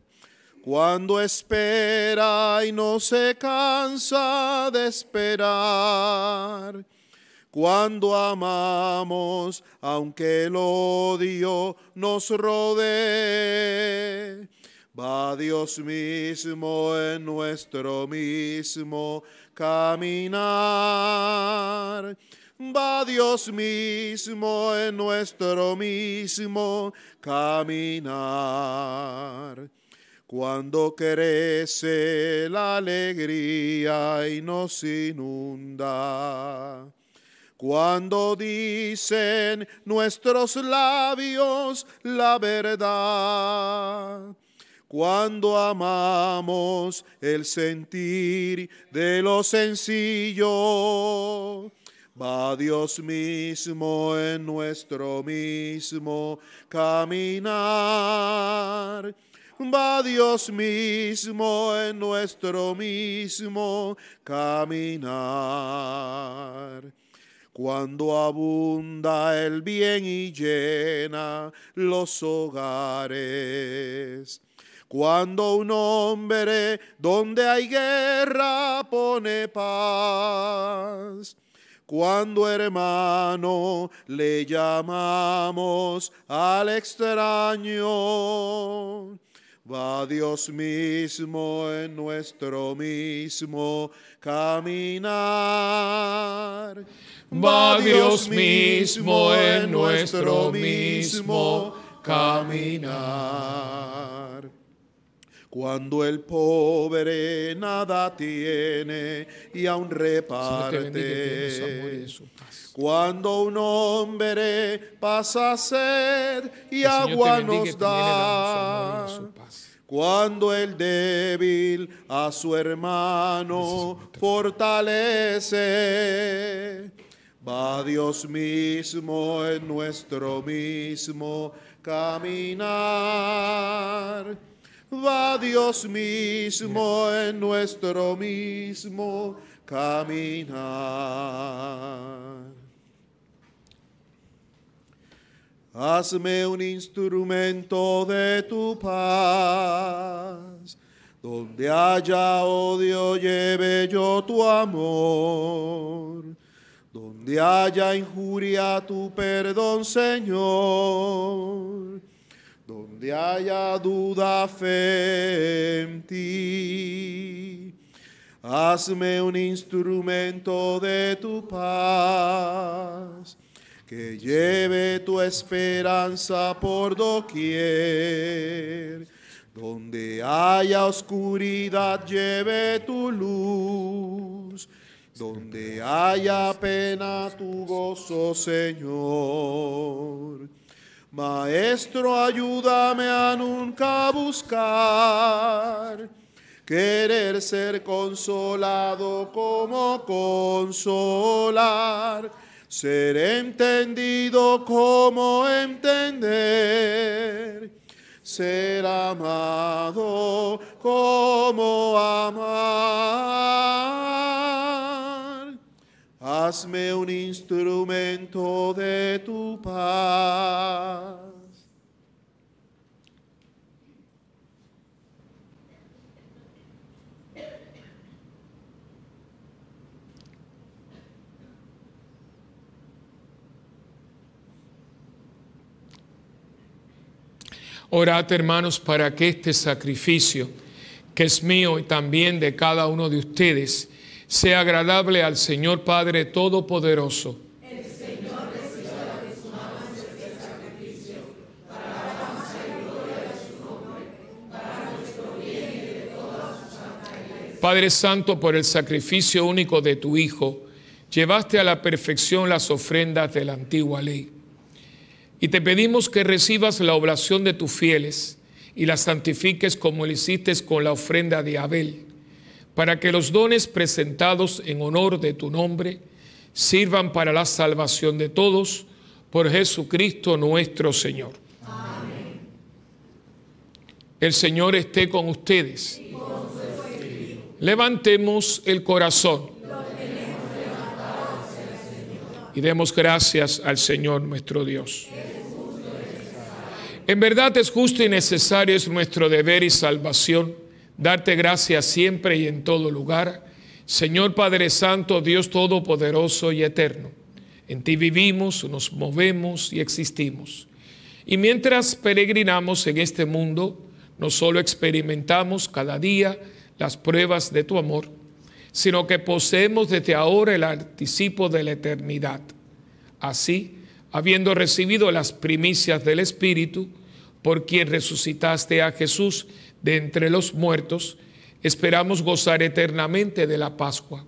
cuando espera y no se cansa de esperar, cuando amamos, aunque el odio nos rodee, va Dios mismo en nuestro mismo caminar. Va Dios mismo en nuestro mismo caminar. Cuando crece la alegría y nos inunda cuando dicen nuestros labios la verdad, cuando amamos el sentir de lo sencillo, va Dios mismo en nuestro mismo caminar va Dios mismo en nuestro mismo caminar. Cuando abunda el bien y llena los hogares. Cuando un hombre donde hay guerra pone paz cuando hermano le llamamos al extraño, Va Dios mismo en nuestro mismo caminar. Va Dios mismo en nuestro mismo caminar. Cuando el pobre nada tiene y aún reparte. Cuando un hombre pasa sed y agua nos da. Cuando el débil a su hermano fortalece. Va Dios mismo en nuestro mismo caminar va Dios mismo en nuestro mismo caminar. Hazme un instrumento de tu paz, donde haya odio lleve yo tu amor, donde haya injuria tu perdón, Señor donde haya duda, fe en ti. Hazme un instrumento de tu paz, que lleve tu esperanza por doquier. Donde haya oscuridad, lleve tu luz. Donde haya pena, tu gozo, Señor Maestro, ayúdame a nunca buscar, querer ser consolado como consolar, ser entendido como entender, ser amado como amar hazme un instrumento de tu paz. Orad, hermanos, para que este sacrificio, que es mío y también de cada uno de ustedes, sea agradable al Señor Padre Todopoderoso. Padre Santo, por el sacrificio único de tu Hijo, llevaste a la perfección las ofrendas de la antigua ley. Y te pedimos que recibas la oblación de tus fieles y la santifiques como lo hiciste con la ofrenda de Abel para que los dones presentados en honor de tu nombre sirvan para la salvación de todos, por Jesucristo nuestro Señor. Amén. El Señor esté con ustedes. Y con su Levantemos el corazón. Y demos gracias al Señor nuestro Dios. En verdad es justo y necesario, es nuestro deber y salvación darte gracias siempre y en todo lugar. Señor Padre Santo, Dios Todopoderoso y Eterno, en ti vivimos, nos movemos y existimos. Y mientras peregrinamos en este mundo, no solo experimentamos cada día las pruebas de tu amor, sino que poseemos desde ahora el anticipo de la eternidad. Así, habiendo recibido las primicias del Espíritu, por quien resucitaste a Jesús, de entre los muertos, esperamos gozar eternamente de la Pascua.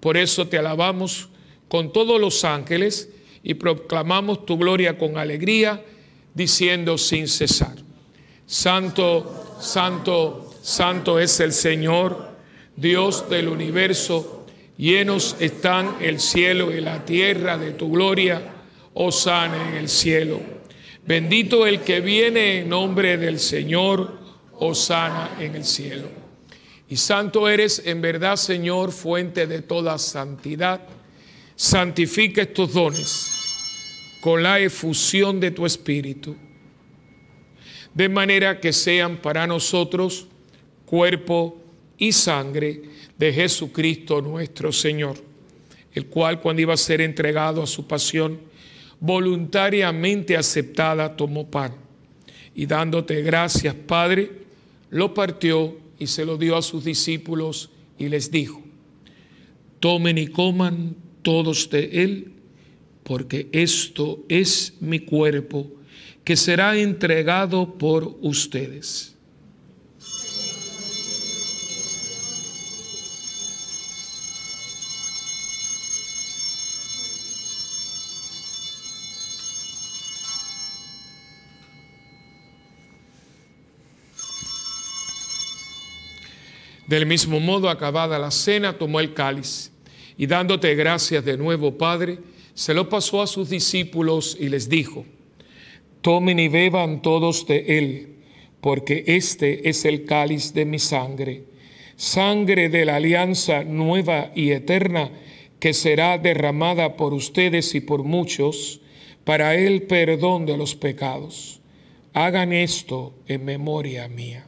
Por eso te alabamos con todos los ángeles y proclamamos tu gloria con alegría, diciendo sin cesar, Santo, Santo, Santo es el Señor, Dios del universo, llenos están el cielo y la tierra de tu gloria, oh sana en el cielo. Bendito el que viene en nombre del Señor, Oh sana en el cielo. Y santo eres en verdad, Señor, fuente de toda santidad. Santifica estos dones con la efusión de tu Espíritu, de manera que sean para nosotros cuerpo y sangre de Jesucristo nuestro Señor, el cual cuando iba a ser entregado a su pasión, voluntariamente aceptada, tomó pan. Y dándote gracias, Padre, lo partió y se lo dio a sus discípulos y les dijo, tomen y coman todos de él, porque esto es mi cuerpo que será entregado por ustedes. Del mismo modo, acabada la cena, tomó el cáliz y dándote gracias de nuevo, Padre, se lo pasó a sus discípulos y les dijo, tomen y beban todos de él, porque este es el cáliz de mi sangre, sangre de la alianza nueva y eterna que será derramada por ustedes y por muchos para el perdón de los pecados. Hagan esto en memoria mía.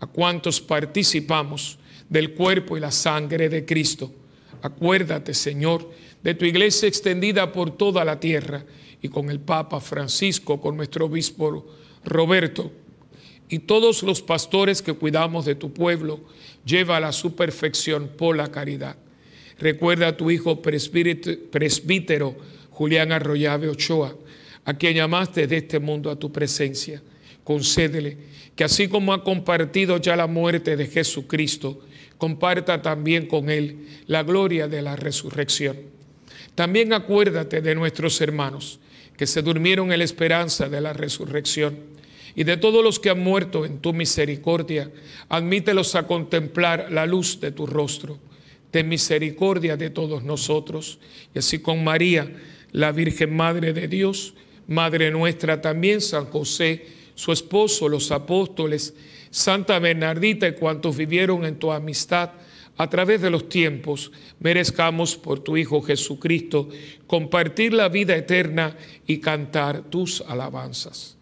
a cuantos participamos del cuerpo y la sangre de Cristo. Acuérdate, Señor, de tu iglesia extendida por toda la tierra y con el Papa Francisco, con nuestro obispo Roberto y todos los pastores que cuidamos de tu pueblo, lleva a su perfección por la caridad. Recuerda a tu hijo presbítero Julián Arroyave Ochoa, a quien llamaste de este mundo a tu presencia concédele que así como ha compartido ya la muerte de Jesucristo, comparta también con Él la gloria de la resurrección. También acuérdate de nuestros hermanos que se durmieron en la esperanza de la resurrección y de todos los que han muerto en tu misericordia, admítelos a contemplar la luz de tu rostro. Ten misericordia de todos nosotros y así con María, la Virgen Madre de Dios, Madre nuestra, también San José, su esposo, los apóstoles, Santa Bernardita y cuantos vivieron en tu amistad a través de los tiempos, merezcamos por tu Hijo Jesucristo compartir la vida eterna y cantar tus alabanzas.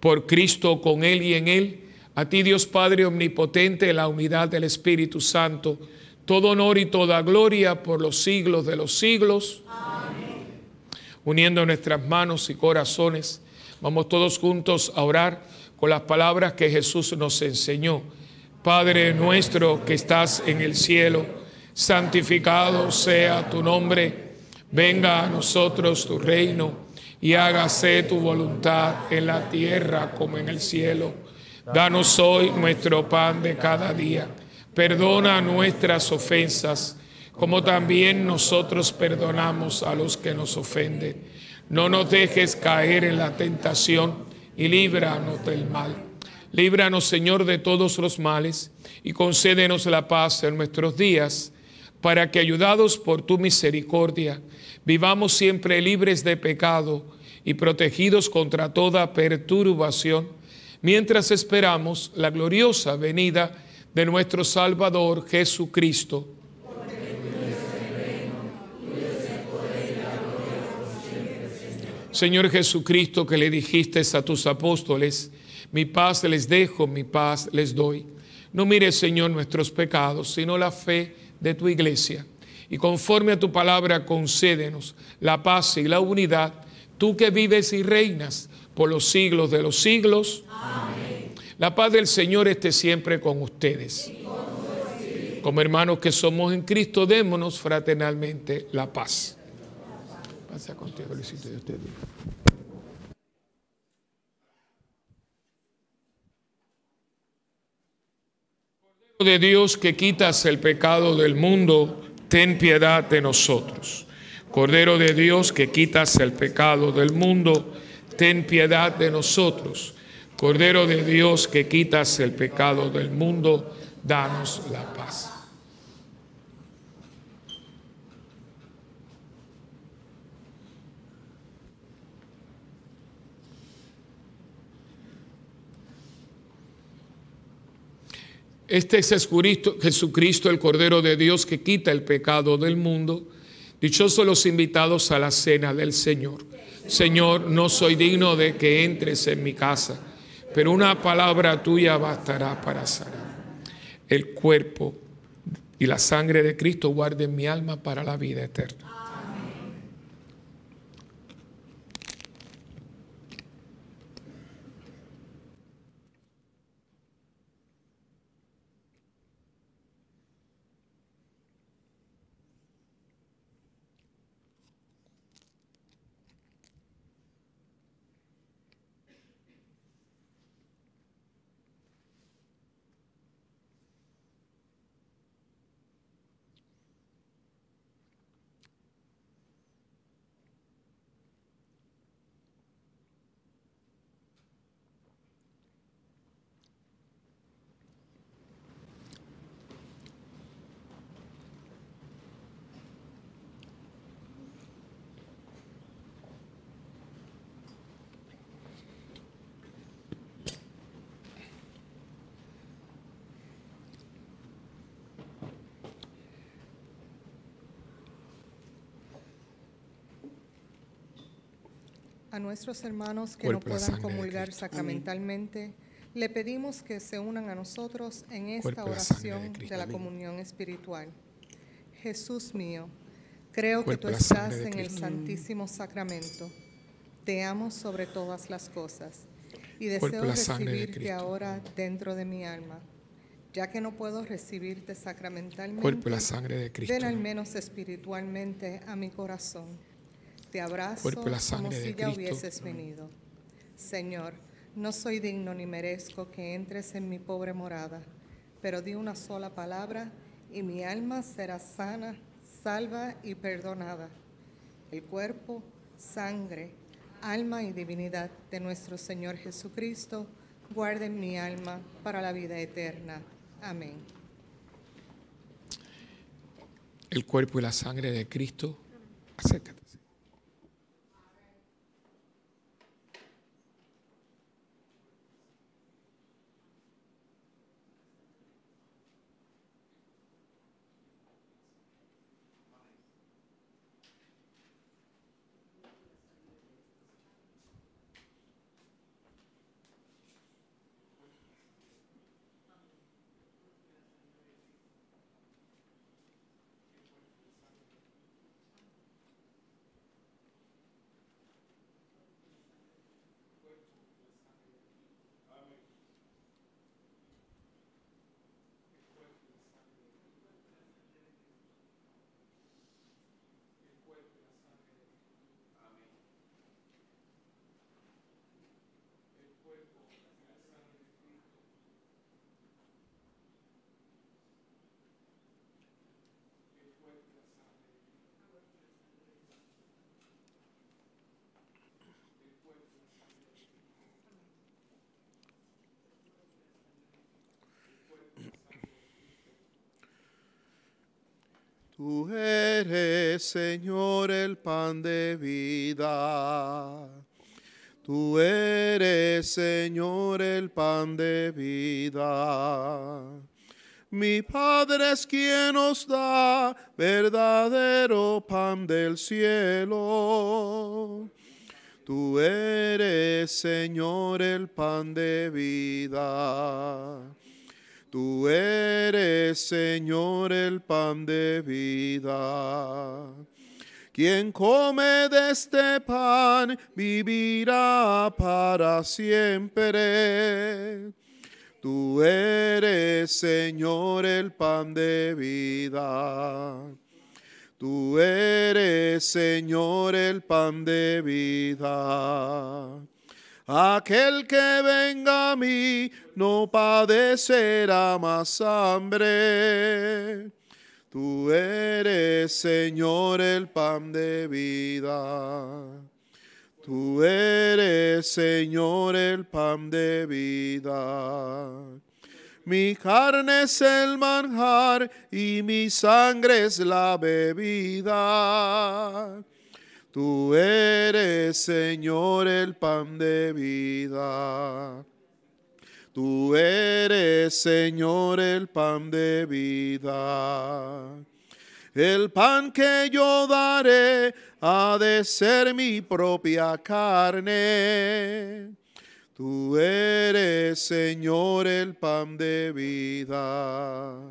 Por Cristo, con Él y en Él, a ti Dios Padre Omnipotente, la unidad del Espíritu Santo, todo honor y toda gloria por los siglos de los siglos. Amén. Uniendo nuestras manos y corazones, Vamos todos juntos a orar con las palabras que Jesús nos enseñó. Padre nuestro que estás en el cielo, santificado sea tu nombre, venga a nosotros tu reino y hágase tu voluntad en la tierra como en el cielo. Danos hoy nuestro pan de cada día. Perdona nuestras ofensas, como también nosotros perdonamos a los que nos ofenden no nos dejes caer en la tentación y líbranos del mal. Líbranos, Señor, de todos los males y concédenos la paz en nuestros días, para que, ayudados por tu misericordia, vivamos siempre libres de pecado y protegidos contra toda perturbación, mientras esperamos la gloriosa venida de nuestro Salvador Jesucristo Señor Jesucristo, que le dijiste a tus apóstoles, mi paz les dejo, mi paz les doy. No mires, Señor, nuestros pecados, sino la fe de tu iglesia. Y conforme a tu palabra, concédenos la paz y la unidad, tú que vives y reinas por los siglos de los siglos. Amén. La paz del Señor esté siempre con ustedes. Como hermanos que somos en Cristo, démonos fraternalmente la paz. Pasa contigo, felicito de te Cordero de Dios que quitas el pecado del mundo, ten piedad de nosotros. Cordero de Dios que quitas el pecado del mundo, ten piedad de nosotros. Cordero de Dios que quitas el pecado del mundo, danos la paz. Este es Jesucristo, el Cordero de Dios, que quita el pecado del mundo. Dichosos los invitados a la cena del Señor. Señor, no soy digno de que entres en mi casa, pero una palabra tuya bastará para sanar. El cuerpo y la sangre de Cristo guarden mi alma para la vida eterna. a nuestros hermanos que no puedan comulgar sacramentalmente, le pedimos que se unan a nosotros en esta oración de, la comunión espiritual. Jesús mío, creo que tú estás en el Santísimo Sacramento. Te amo sobre todas las cosas y deseo recibirte ahora dentro de mi alma. Ya que no puedo recibirte sacramentalmente, Cuerpo ven al menos espiritualmente a mi corazón te abrazo como si ya hubieses venido. Señor, no soy digno ni merezco que entres en mi pobre morada, pero di una sola palabra y mi alma será sana, salva y perdonada. El cuerpo, sangre, alma y divinidad de nuestro Señor Jesucristo guarden mi alma para la vida eterna. Amén. El cuerpo y la sangre de Cristo, acércate. Tú eres, Señor, el pan de vida. Tú eres, Señor, el pan de vida. Mi Padre es quien nos da verdadero pan del cielo. Tú eres, Señor, el pan de vida. Tú eres, Señor, el pan de vida. Quien come de este pan vivirá para siempre. Tú eres, Señor, el pan de vida. Tú eres, Señor, el pan de vida. Aquel que venga a mí no padecerá más hambre. Tú eres, Señor, el pan de vida. Tú eres, Señor, el pan de vida. Mi carne es el manjar y mi sangre es la bebida Tú eres, Señor, el pan de vida. Tú eres, Señor, el pan de vida. El pan que yo daré ha de ser mi propia carne. Tú eres, Señor, el pan de vida.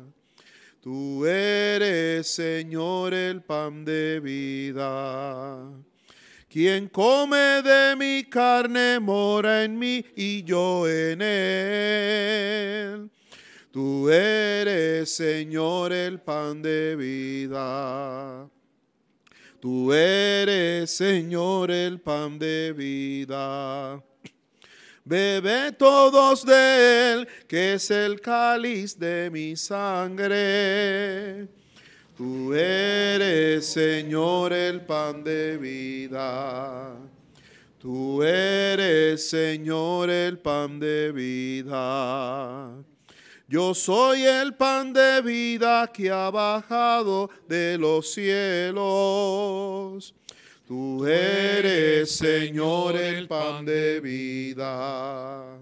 Tú eres, Señor, el pan de vida. Quien come de mi carne mora en mí y yo en él. Tú eres, Señor, el pan de vida. Tú eres, Señor, el pan de vida. Bebe todos de él, que es el cáliz de mi sangre. Tú eres, Señor, el pan de vida. Tú eres, Señor, el pan de vida. Yo soy el pan de vida que ha bajado de los cielos. Tú eres, Señor, el pan de vida.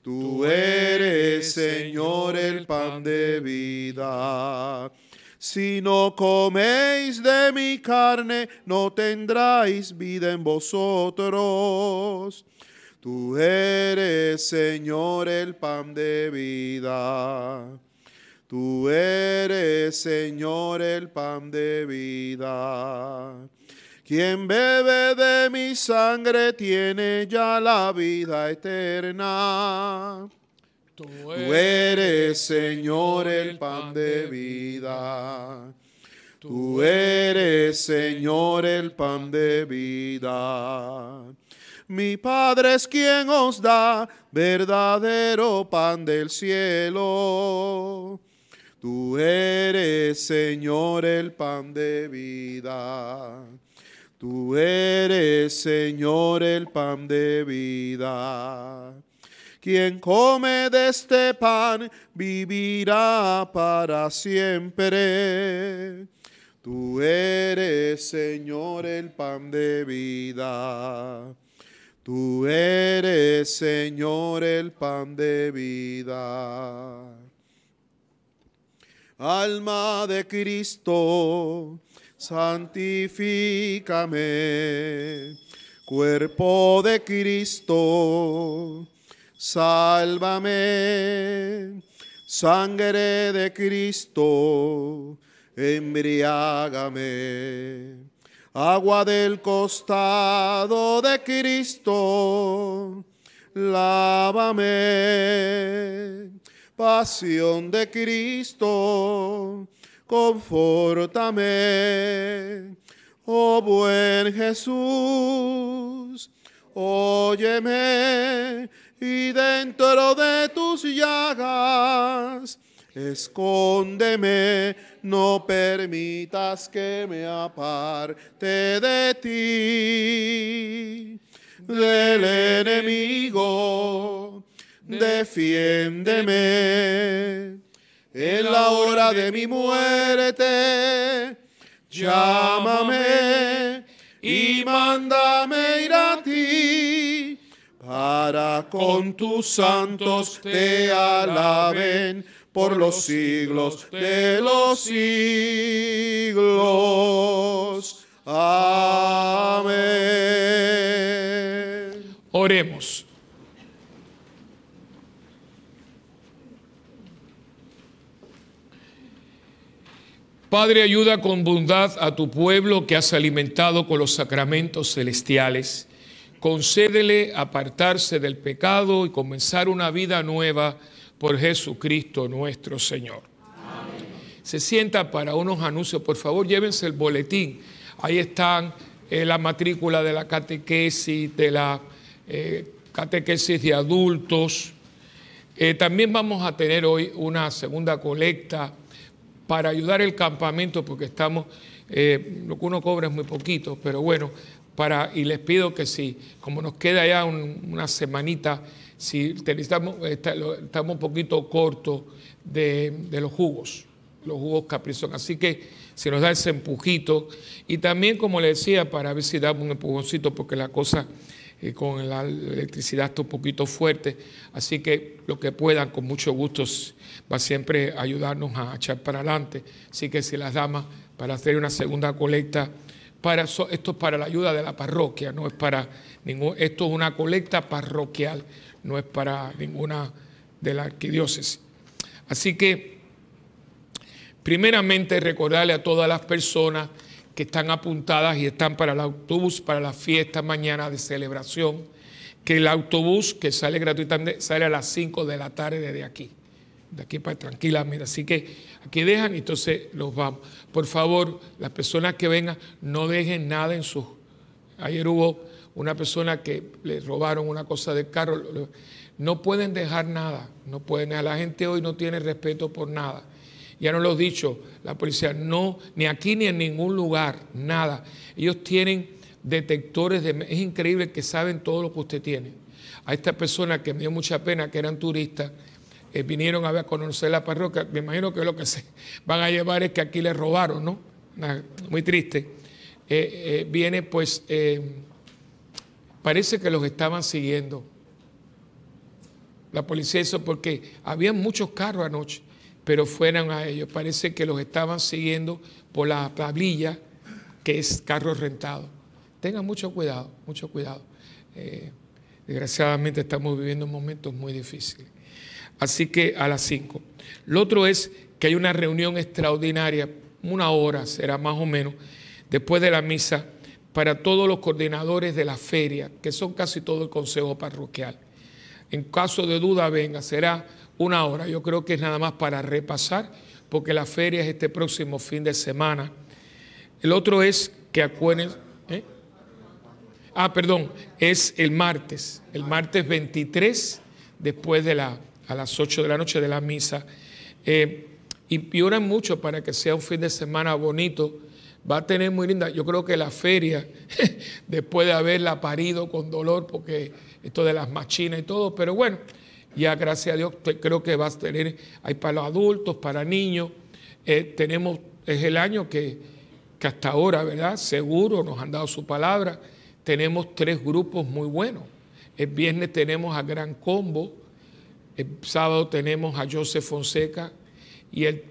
Tú eres, Señor, el pan de vida. Si no coméis de mi carne, no tendráis vida en vosotros. Tú eres, Señor, el pan de vida. Tú eres, Señor, el pan de vida. Quien bebe de mi sangre tiene ya la vida eterna. Tú eres, Señor, el pan de vida. Tú eres, Señor, el pan de vida. Mi Padre es quien os da verdadero pan del cielo. Tú eres, Señor, el pan de vida. Tú eres, Señor, el pan de vida. Quien come de este pan vivirá para siempre. Tú eres, Señor, el pan de vida. Tú eres, Señor, el pan de vida. Alma de Cristo Santificame, Cuerpo de Cristo, sálvame. Sangre de Cristo, embriágame. Agua del costado de Cristo, lávame. Pasión de Cristo, confórtame. Oh buen Jesús, óyeme y dentro de tus llagas, escóndeme, no permitas que me aparte de ti, del enemigo, defiéndeme en la hora de mi muerte. Llámame y mándame ir a ti, para con tus santos te alaben por los siglos de los siglos. Amén. Oremos. Padre, ayuda con bondad a tu pueblo que has alimentado con los sacramentos celestiales. Concédele apartarse del pecado y comenzar una vida nueva por Jesucristo nuestro Señor. Se sienta para unos anuncios. Por favor, llévense el boletín. Ahí están eh, la matrícula de la catequesis, de la eh, catequesis de adultos. Eh, también vamos a tener hoy una segunda colecta para ayudar el campamento, porque estamos, eh, lo que uno cobra es muy poquito, pero bueno, para, y les pido que si, como nos queda ya una semanita, si estamos, estamos un poquito cortos de, los jugos, los jugos caprizón. Así que si nos da ese empujito, y también, como les decía, para ver si damos un empujoncito, porque la cosa con la electricidad está un poquito fuerte, así que lo que puedan, con mucho gusto, va siempre a ayudarnos a echar para adelante. Así que si las damas, para hacer una segunda colecta, para esto es para la ayuda de la parroquia, no es para ningún, esto es una colecta parroquial, no es para ninguna de la arquidiócesis. Así que, primeramente, recordarle a todas las personas que están apuntadas y están para el autobús, para la fiesta mañana de celebración, que el autobús que sale gratuitamente sale a las 5 de la tarde desde aquí, de aquí para tranquilamente. Así que aquí dejan y entonces los vamos. Por favor, las personas que vengan, no dejen nada en sus... Ayer hubo una persona que le robaron una cosa del carro, no pueden dejar nada, no pueden La gente hoy no tiene respeto por nada ya no lo he dicho, la policía no, ni aquí ni en ningún lugar, nada. Ellos tienen detectores, de, es increíble que saben todo lo que usted tiene. A esta persona que me dio mucha pena, que eran turistas, eh, vinieron a, ver, a conocer la parroquia, me imagino que lo que se van a llevar es que aquí les robaron, ¿no? Muy triste. Eh, eh, viene pues, parece que los estaban siguiendo. La policía hizo porque había muchos carros anoche pero fueran a ellos. Parece que los estaban siguiendo por la tablilla, que es carro rentado. Tengan mucho cuidado, mucho cuidado. Eh, desgraciadamente estamos viviendo momentos muy difíciles. Así que a las 5. Lo otro es que hay una reunión extraordinaria, una hora será más o menos, después de la misa, para todos los coordinadores de la feria, que son casi todo el consejo parroquial. En caso de duda, venga, será una hora. Yo creo que es nada más para repasar, porque la feria es este próximo fin de semana. El otro es que acuérdense. ¿eh? Ah, perdón, es el martes, el martes 23, después de la, a las 8 de la noche de la misa. Eh, y, y mucho para que sea un fin de semana bonito va a tener muy linda. Yo creo que la feria, después de haberla parido con dolor, porque esto de las machinas y todo, pero bueno, ya gracias a Dios creo que vas a tener, hay para los adultos, para niños. Eh, tenemos, es el año que, hasta ahora, ¿verdad? Seguro nos han dado su palabra. Tenemos tres grupos muy buenos. El viernes tenemos a Gran Combo, el sábado tenemos a Joseph Fonseca y el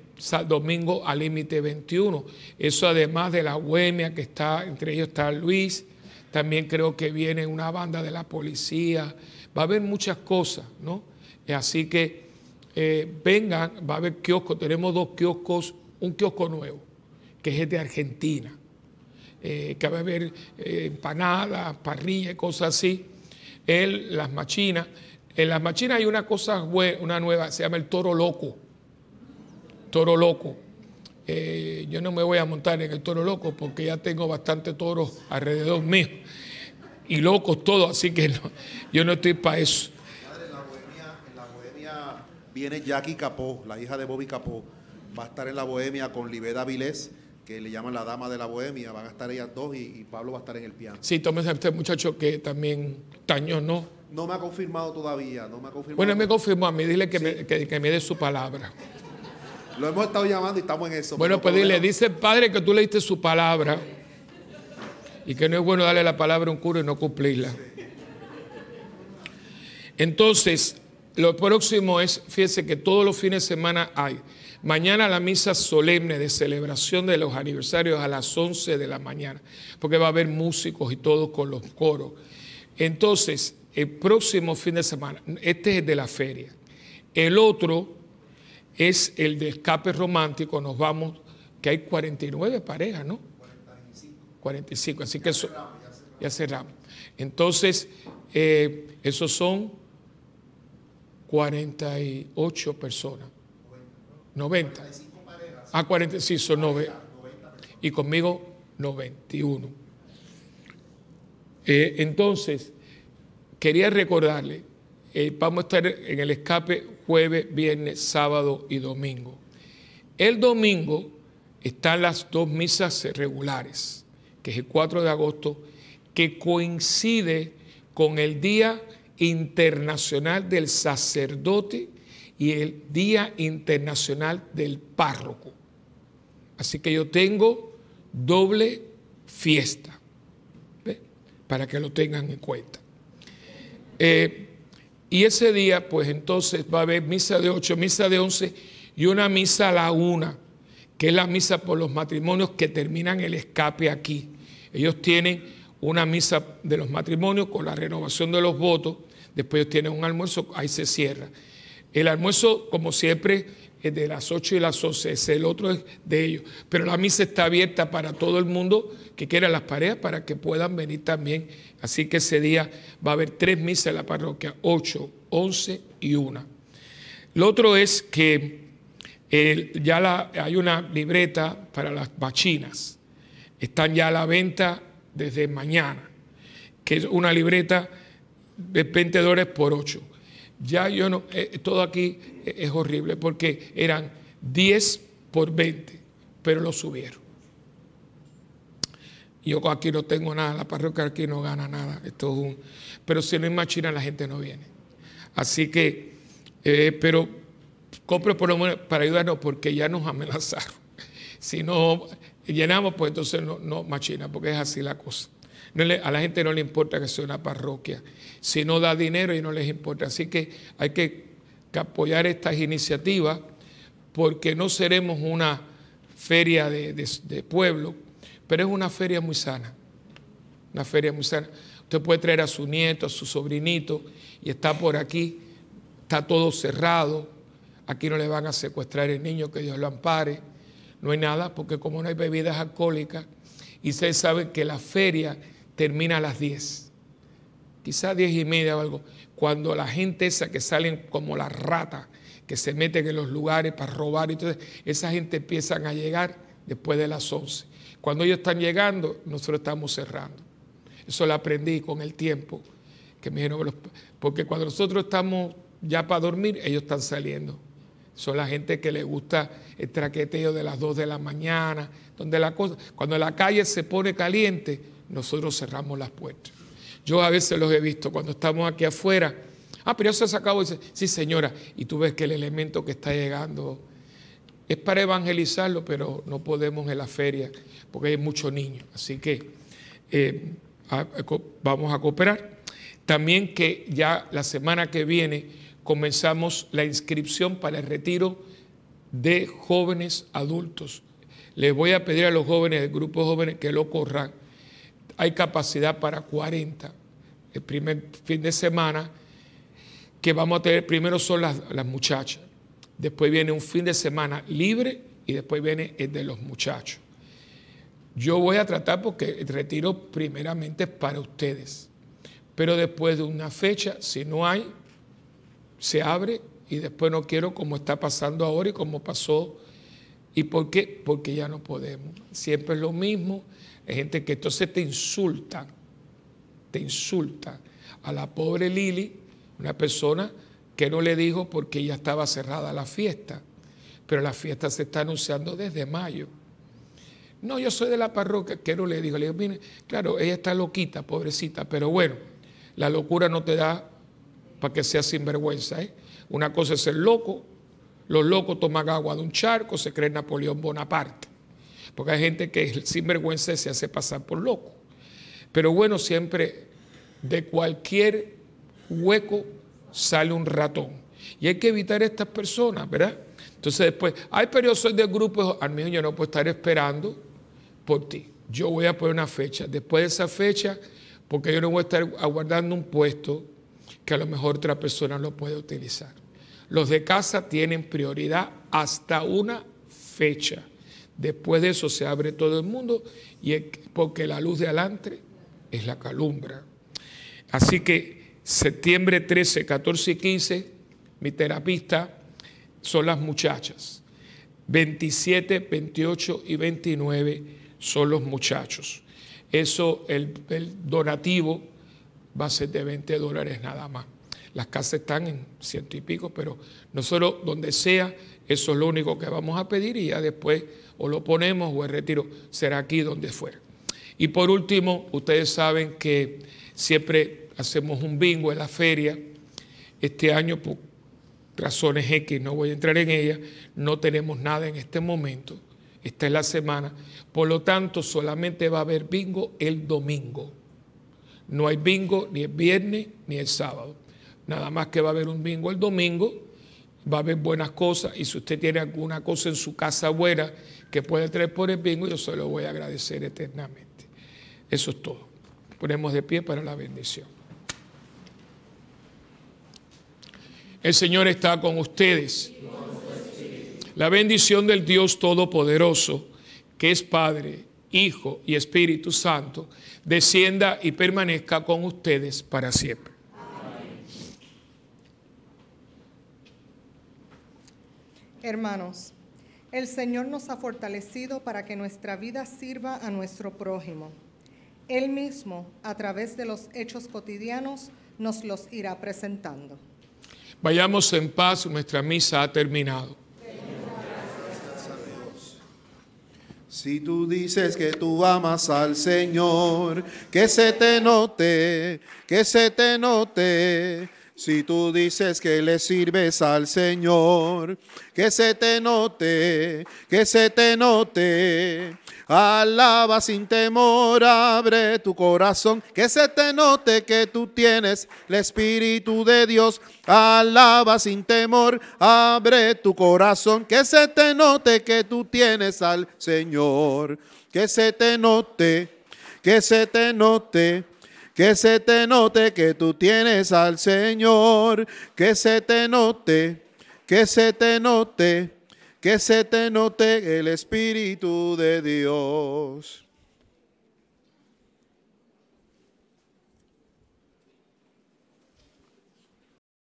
domingo a Límite 21. Eso además de la Bohemia que está, entre ellos está Luis, también creo que viene una banda de la policía, va a haber muchas cosas, ¿no? Así que eh, vengan, va a haber kioscos, tenemos dos kioscos, un kiosco nuevo, que es de Argentina, eh, que va a haber eh, empanadas, parrillas, cosas así, El, las machinas. En las machinas hay una cosa, una nueva, se llama el toro loco, toro loco. yo no me voy a montar en el toro loco porque ya tengo bastante toros alrededor mío y locos todo así que yo no estoy para eso. en la, bohemia, viene Jackie Capó, la hija de Bobby Capó. Va a estar en la bohemia con Libeda Vilés, que le llaman la dama de la bohemia. Van a estar ellas dos y, Pablo va a estar en el piano. Sí, tómese este muchacho que también tañó, ¿no? No me ha confirmado todavía, no me ha confirmado. Bueno, me confirmó a mí, dile que, que me dé su palabra. Lo hemos estado llamando y estamos en eso. Bueno, pues dile, dice el padre que tú le diste su palabra y que no es bueno darle la palabra a un cura y no cumplirla. Entonces, lo próximo es, fíjense que todos los fines de semana hay. Mañana la misa solemne de celebración de los aniversarios a las 11 de la mañana, porque va a haber músicos y todo con los coros. Entonces, el próximo fin de semana, este es el de la feria. El otro es el de escape romántico, nos vamos, que hay 49 parejas, ¿no? 45, así que eso, ya cerramos. Entonces, eh, esos son 48 personas. 90. A 46 son 9. Y conmigo 91. Eh, entonces, quería recordarle, eh, vamos a estar en el escape jueves, viernes, sábado y domingo. El domingo están las dos misas regulares que es el 4 de agosto, que coincide con el Día Internacional del Sacerdote y el Día Internacional del Párroco. Así que yo tengo doble fiesta, para que lo tengan en cuenta. Eh, y ese día, pues entonces va a haber misa de 8, misa de 11 y una misa a la 1 que es la misa por los matrimonios que terminan el escape aquí. Ellos tienen una misa de los matrimonios con la renovación de los votos, después ellos tienen un almuerzo, ahí se cierra. El almuerzo, como siempre, es de las 8 y las 11, es el otro de ellos. Pero la misa está abierta para todo el mundo que quiera las parejas para que puedan venir también. Así que ese día va a haber tres misas en la parroquia, 8, 11 y 1. Lo otro es que ya hay una libreta para las bachinas. Están ya a la venta desde mañana, que es una libreta de 20 dólares por 8. Ya yo no, eh, todo aquí eh, es horrible porque eran 10 por 20, pero lo subieron. Yo aquí no tengo nada, la parroquia aquí no gana nada. pero si no hay machina la gente no viene. Así que, eh, pero compro por lo para ayudarnos porque ya nos amenazaron. Si no llenamos, pues entonces no, machina, porque es así la cosa. a la gente no le importa que sea una parroquia. Si no da dinero, y no les importa. Así que hay que apoyar estas iniciativas porque no seremos una feria de, de pueblo, pero es una feria muy sana. Una feria muy sana. Usted puede traer a su nieto, a su sobrinito, y está por aquí, está todo cerrado, Aquí no le van a secuestrar el niño, que Dios lo ampare. No hay nada, porque como no hay bebidas alcohólicas, y se sabe que la feria termina a las 10, quizás 10 y media o algo, cuando la gente esa que salen como las ratas, que se meten en los lugares para robar, entonces esa gente empiezan a llegar después de las 11. Cuando ellos están llegando, nosotros estamos cerrando. Eso lo aprendí con el tiempo, que me porque cuando nosotros estamos ya para dormir, ellos están saliendo son la gente que le gusta el traqueteo de las 2 de la mañana, donde la cosa, cuando la calle se pone caliente, nosotros cerramos las puertas. Yo a veces los he visto cuando estamos aquí afuera. Ah, pero yo se acabó. Sí, señora. Y tú ves que el elemento que está llegando es para evangelizarlo, pero no podemos en la feria porque hay muchos niños. Así que eh, vamos a cooperar. También que ya la semana que viene comenzamos la inscripción para el retiro de jóvenes adultos. Les voy a pedir a los jóvenes, del grupo de jóvenes, que lo corran. Hay capacidad para 40. El primer fin de semana que vamos a tener, primero son las, las muchachas, después viene un fin de semana libre y después viene el de los muchachos. Yo voy a tratar porque el retiro primeramente es para ustedes, pero después de una fecha, si no hay, se abre y después no quiero como está pasando ahora y como pasó. ¿Y por qué? Porque ya no podemos. Siempre es lo mismo. Hay gente que entonces te insulta, te insulta. A la pobre Lili, una persona que no le dijo porque ya estaba cerrada la fiesta, pero la fiesta se está anunciando desde mayo. No, yo soy de la parroquia, que no le dijo, le digo, mire, claro, ella está loquita, pobrecita, pero bueno, la locura no te da para que sea sinvergüenza. ¿eh? Una cosa es ser loco, los locos toman agua de un charco, se cree Napoleón Bonaparte. Porque hay gente que es sinvergüenza se hace pasar por loco. Pero bueno, siempre de cualquier hueco sale un ratón. Y hay que evitar estas personas, ¿verdad? Entonces después, hay periodos de grupo, al mismo yo no puedo estar esperando por ti. Yo voy a poner una fecha. Después de esa fecha, porque yo no voy a estar aguardando un puesto, que a lo mejor otra persona lo puede utilizar. Los de casa tienen prioridad hasta una fecha. Después de eso se abre todo el mundo y porque la luz de adelante es la calumbra. Así que septiembre 13, 14 y 15, mi terapista son las muchachas. 27, 28 y 29 son los muchachos. Eso, el donativo va a ser de 20 dólares nada más. Las casas están en ciento y pico, pero nosotros donde sea, eso es lo único que vamos a pedir y ya después o lo ponemos o el retiro será aquí donde fuera. Y por último, ustedes saben que siempre hacemos un bingo en la feria. Este año, por razones X, no voy a entrar en ella, no tenemos nada en este momento. Esta es la semana. Por lo tanto, solamente va a haber bingo el domingo. No hay bingo ni el viernes ni el sábado. Nada más que va a haber un bingo el domingo, va a haber buenas cosas y si usted tiene alguna cosa en su casa buena que puede traer por el bingo, yo se lo voy a agradecer eternamente. Eso es todo. Ponemos de pie para la bendición. El Señor está con ustedes. La bendición del Dios Todopoderoso, que es Padre, Hijo y Espíritu Santo, descienda y permanezca con ustedes para siempre. Hermanos, el Señor nos ha fortalecido para que nuestra vida sirva a nuestro prójimo. Él mismo, a través de los hechos cotidianos, nos los irá presentando. Vayamos en paz, nuestra misa ha terminado. Si tú dices que tú amas al Señor, que se te note, que se te note si tú dices que le sirves al Señor, que se te note, que se te note. Alaba sin temor, abre tu corazón, que se te note que tú tienes el Espíritu de Dios. Alaba sin temor, abre tu corazón, que se te note que tú tienes al Señor. Que se te note, que se te note. Que se te note que tú tienes al Señor. Que se te note, que se te note, que se te note el Espíritu de Dios.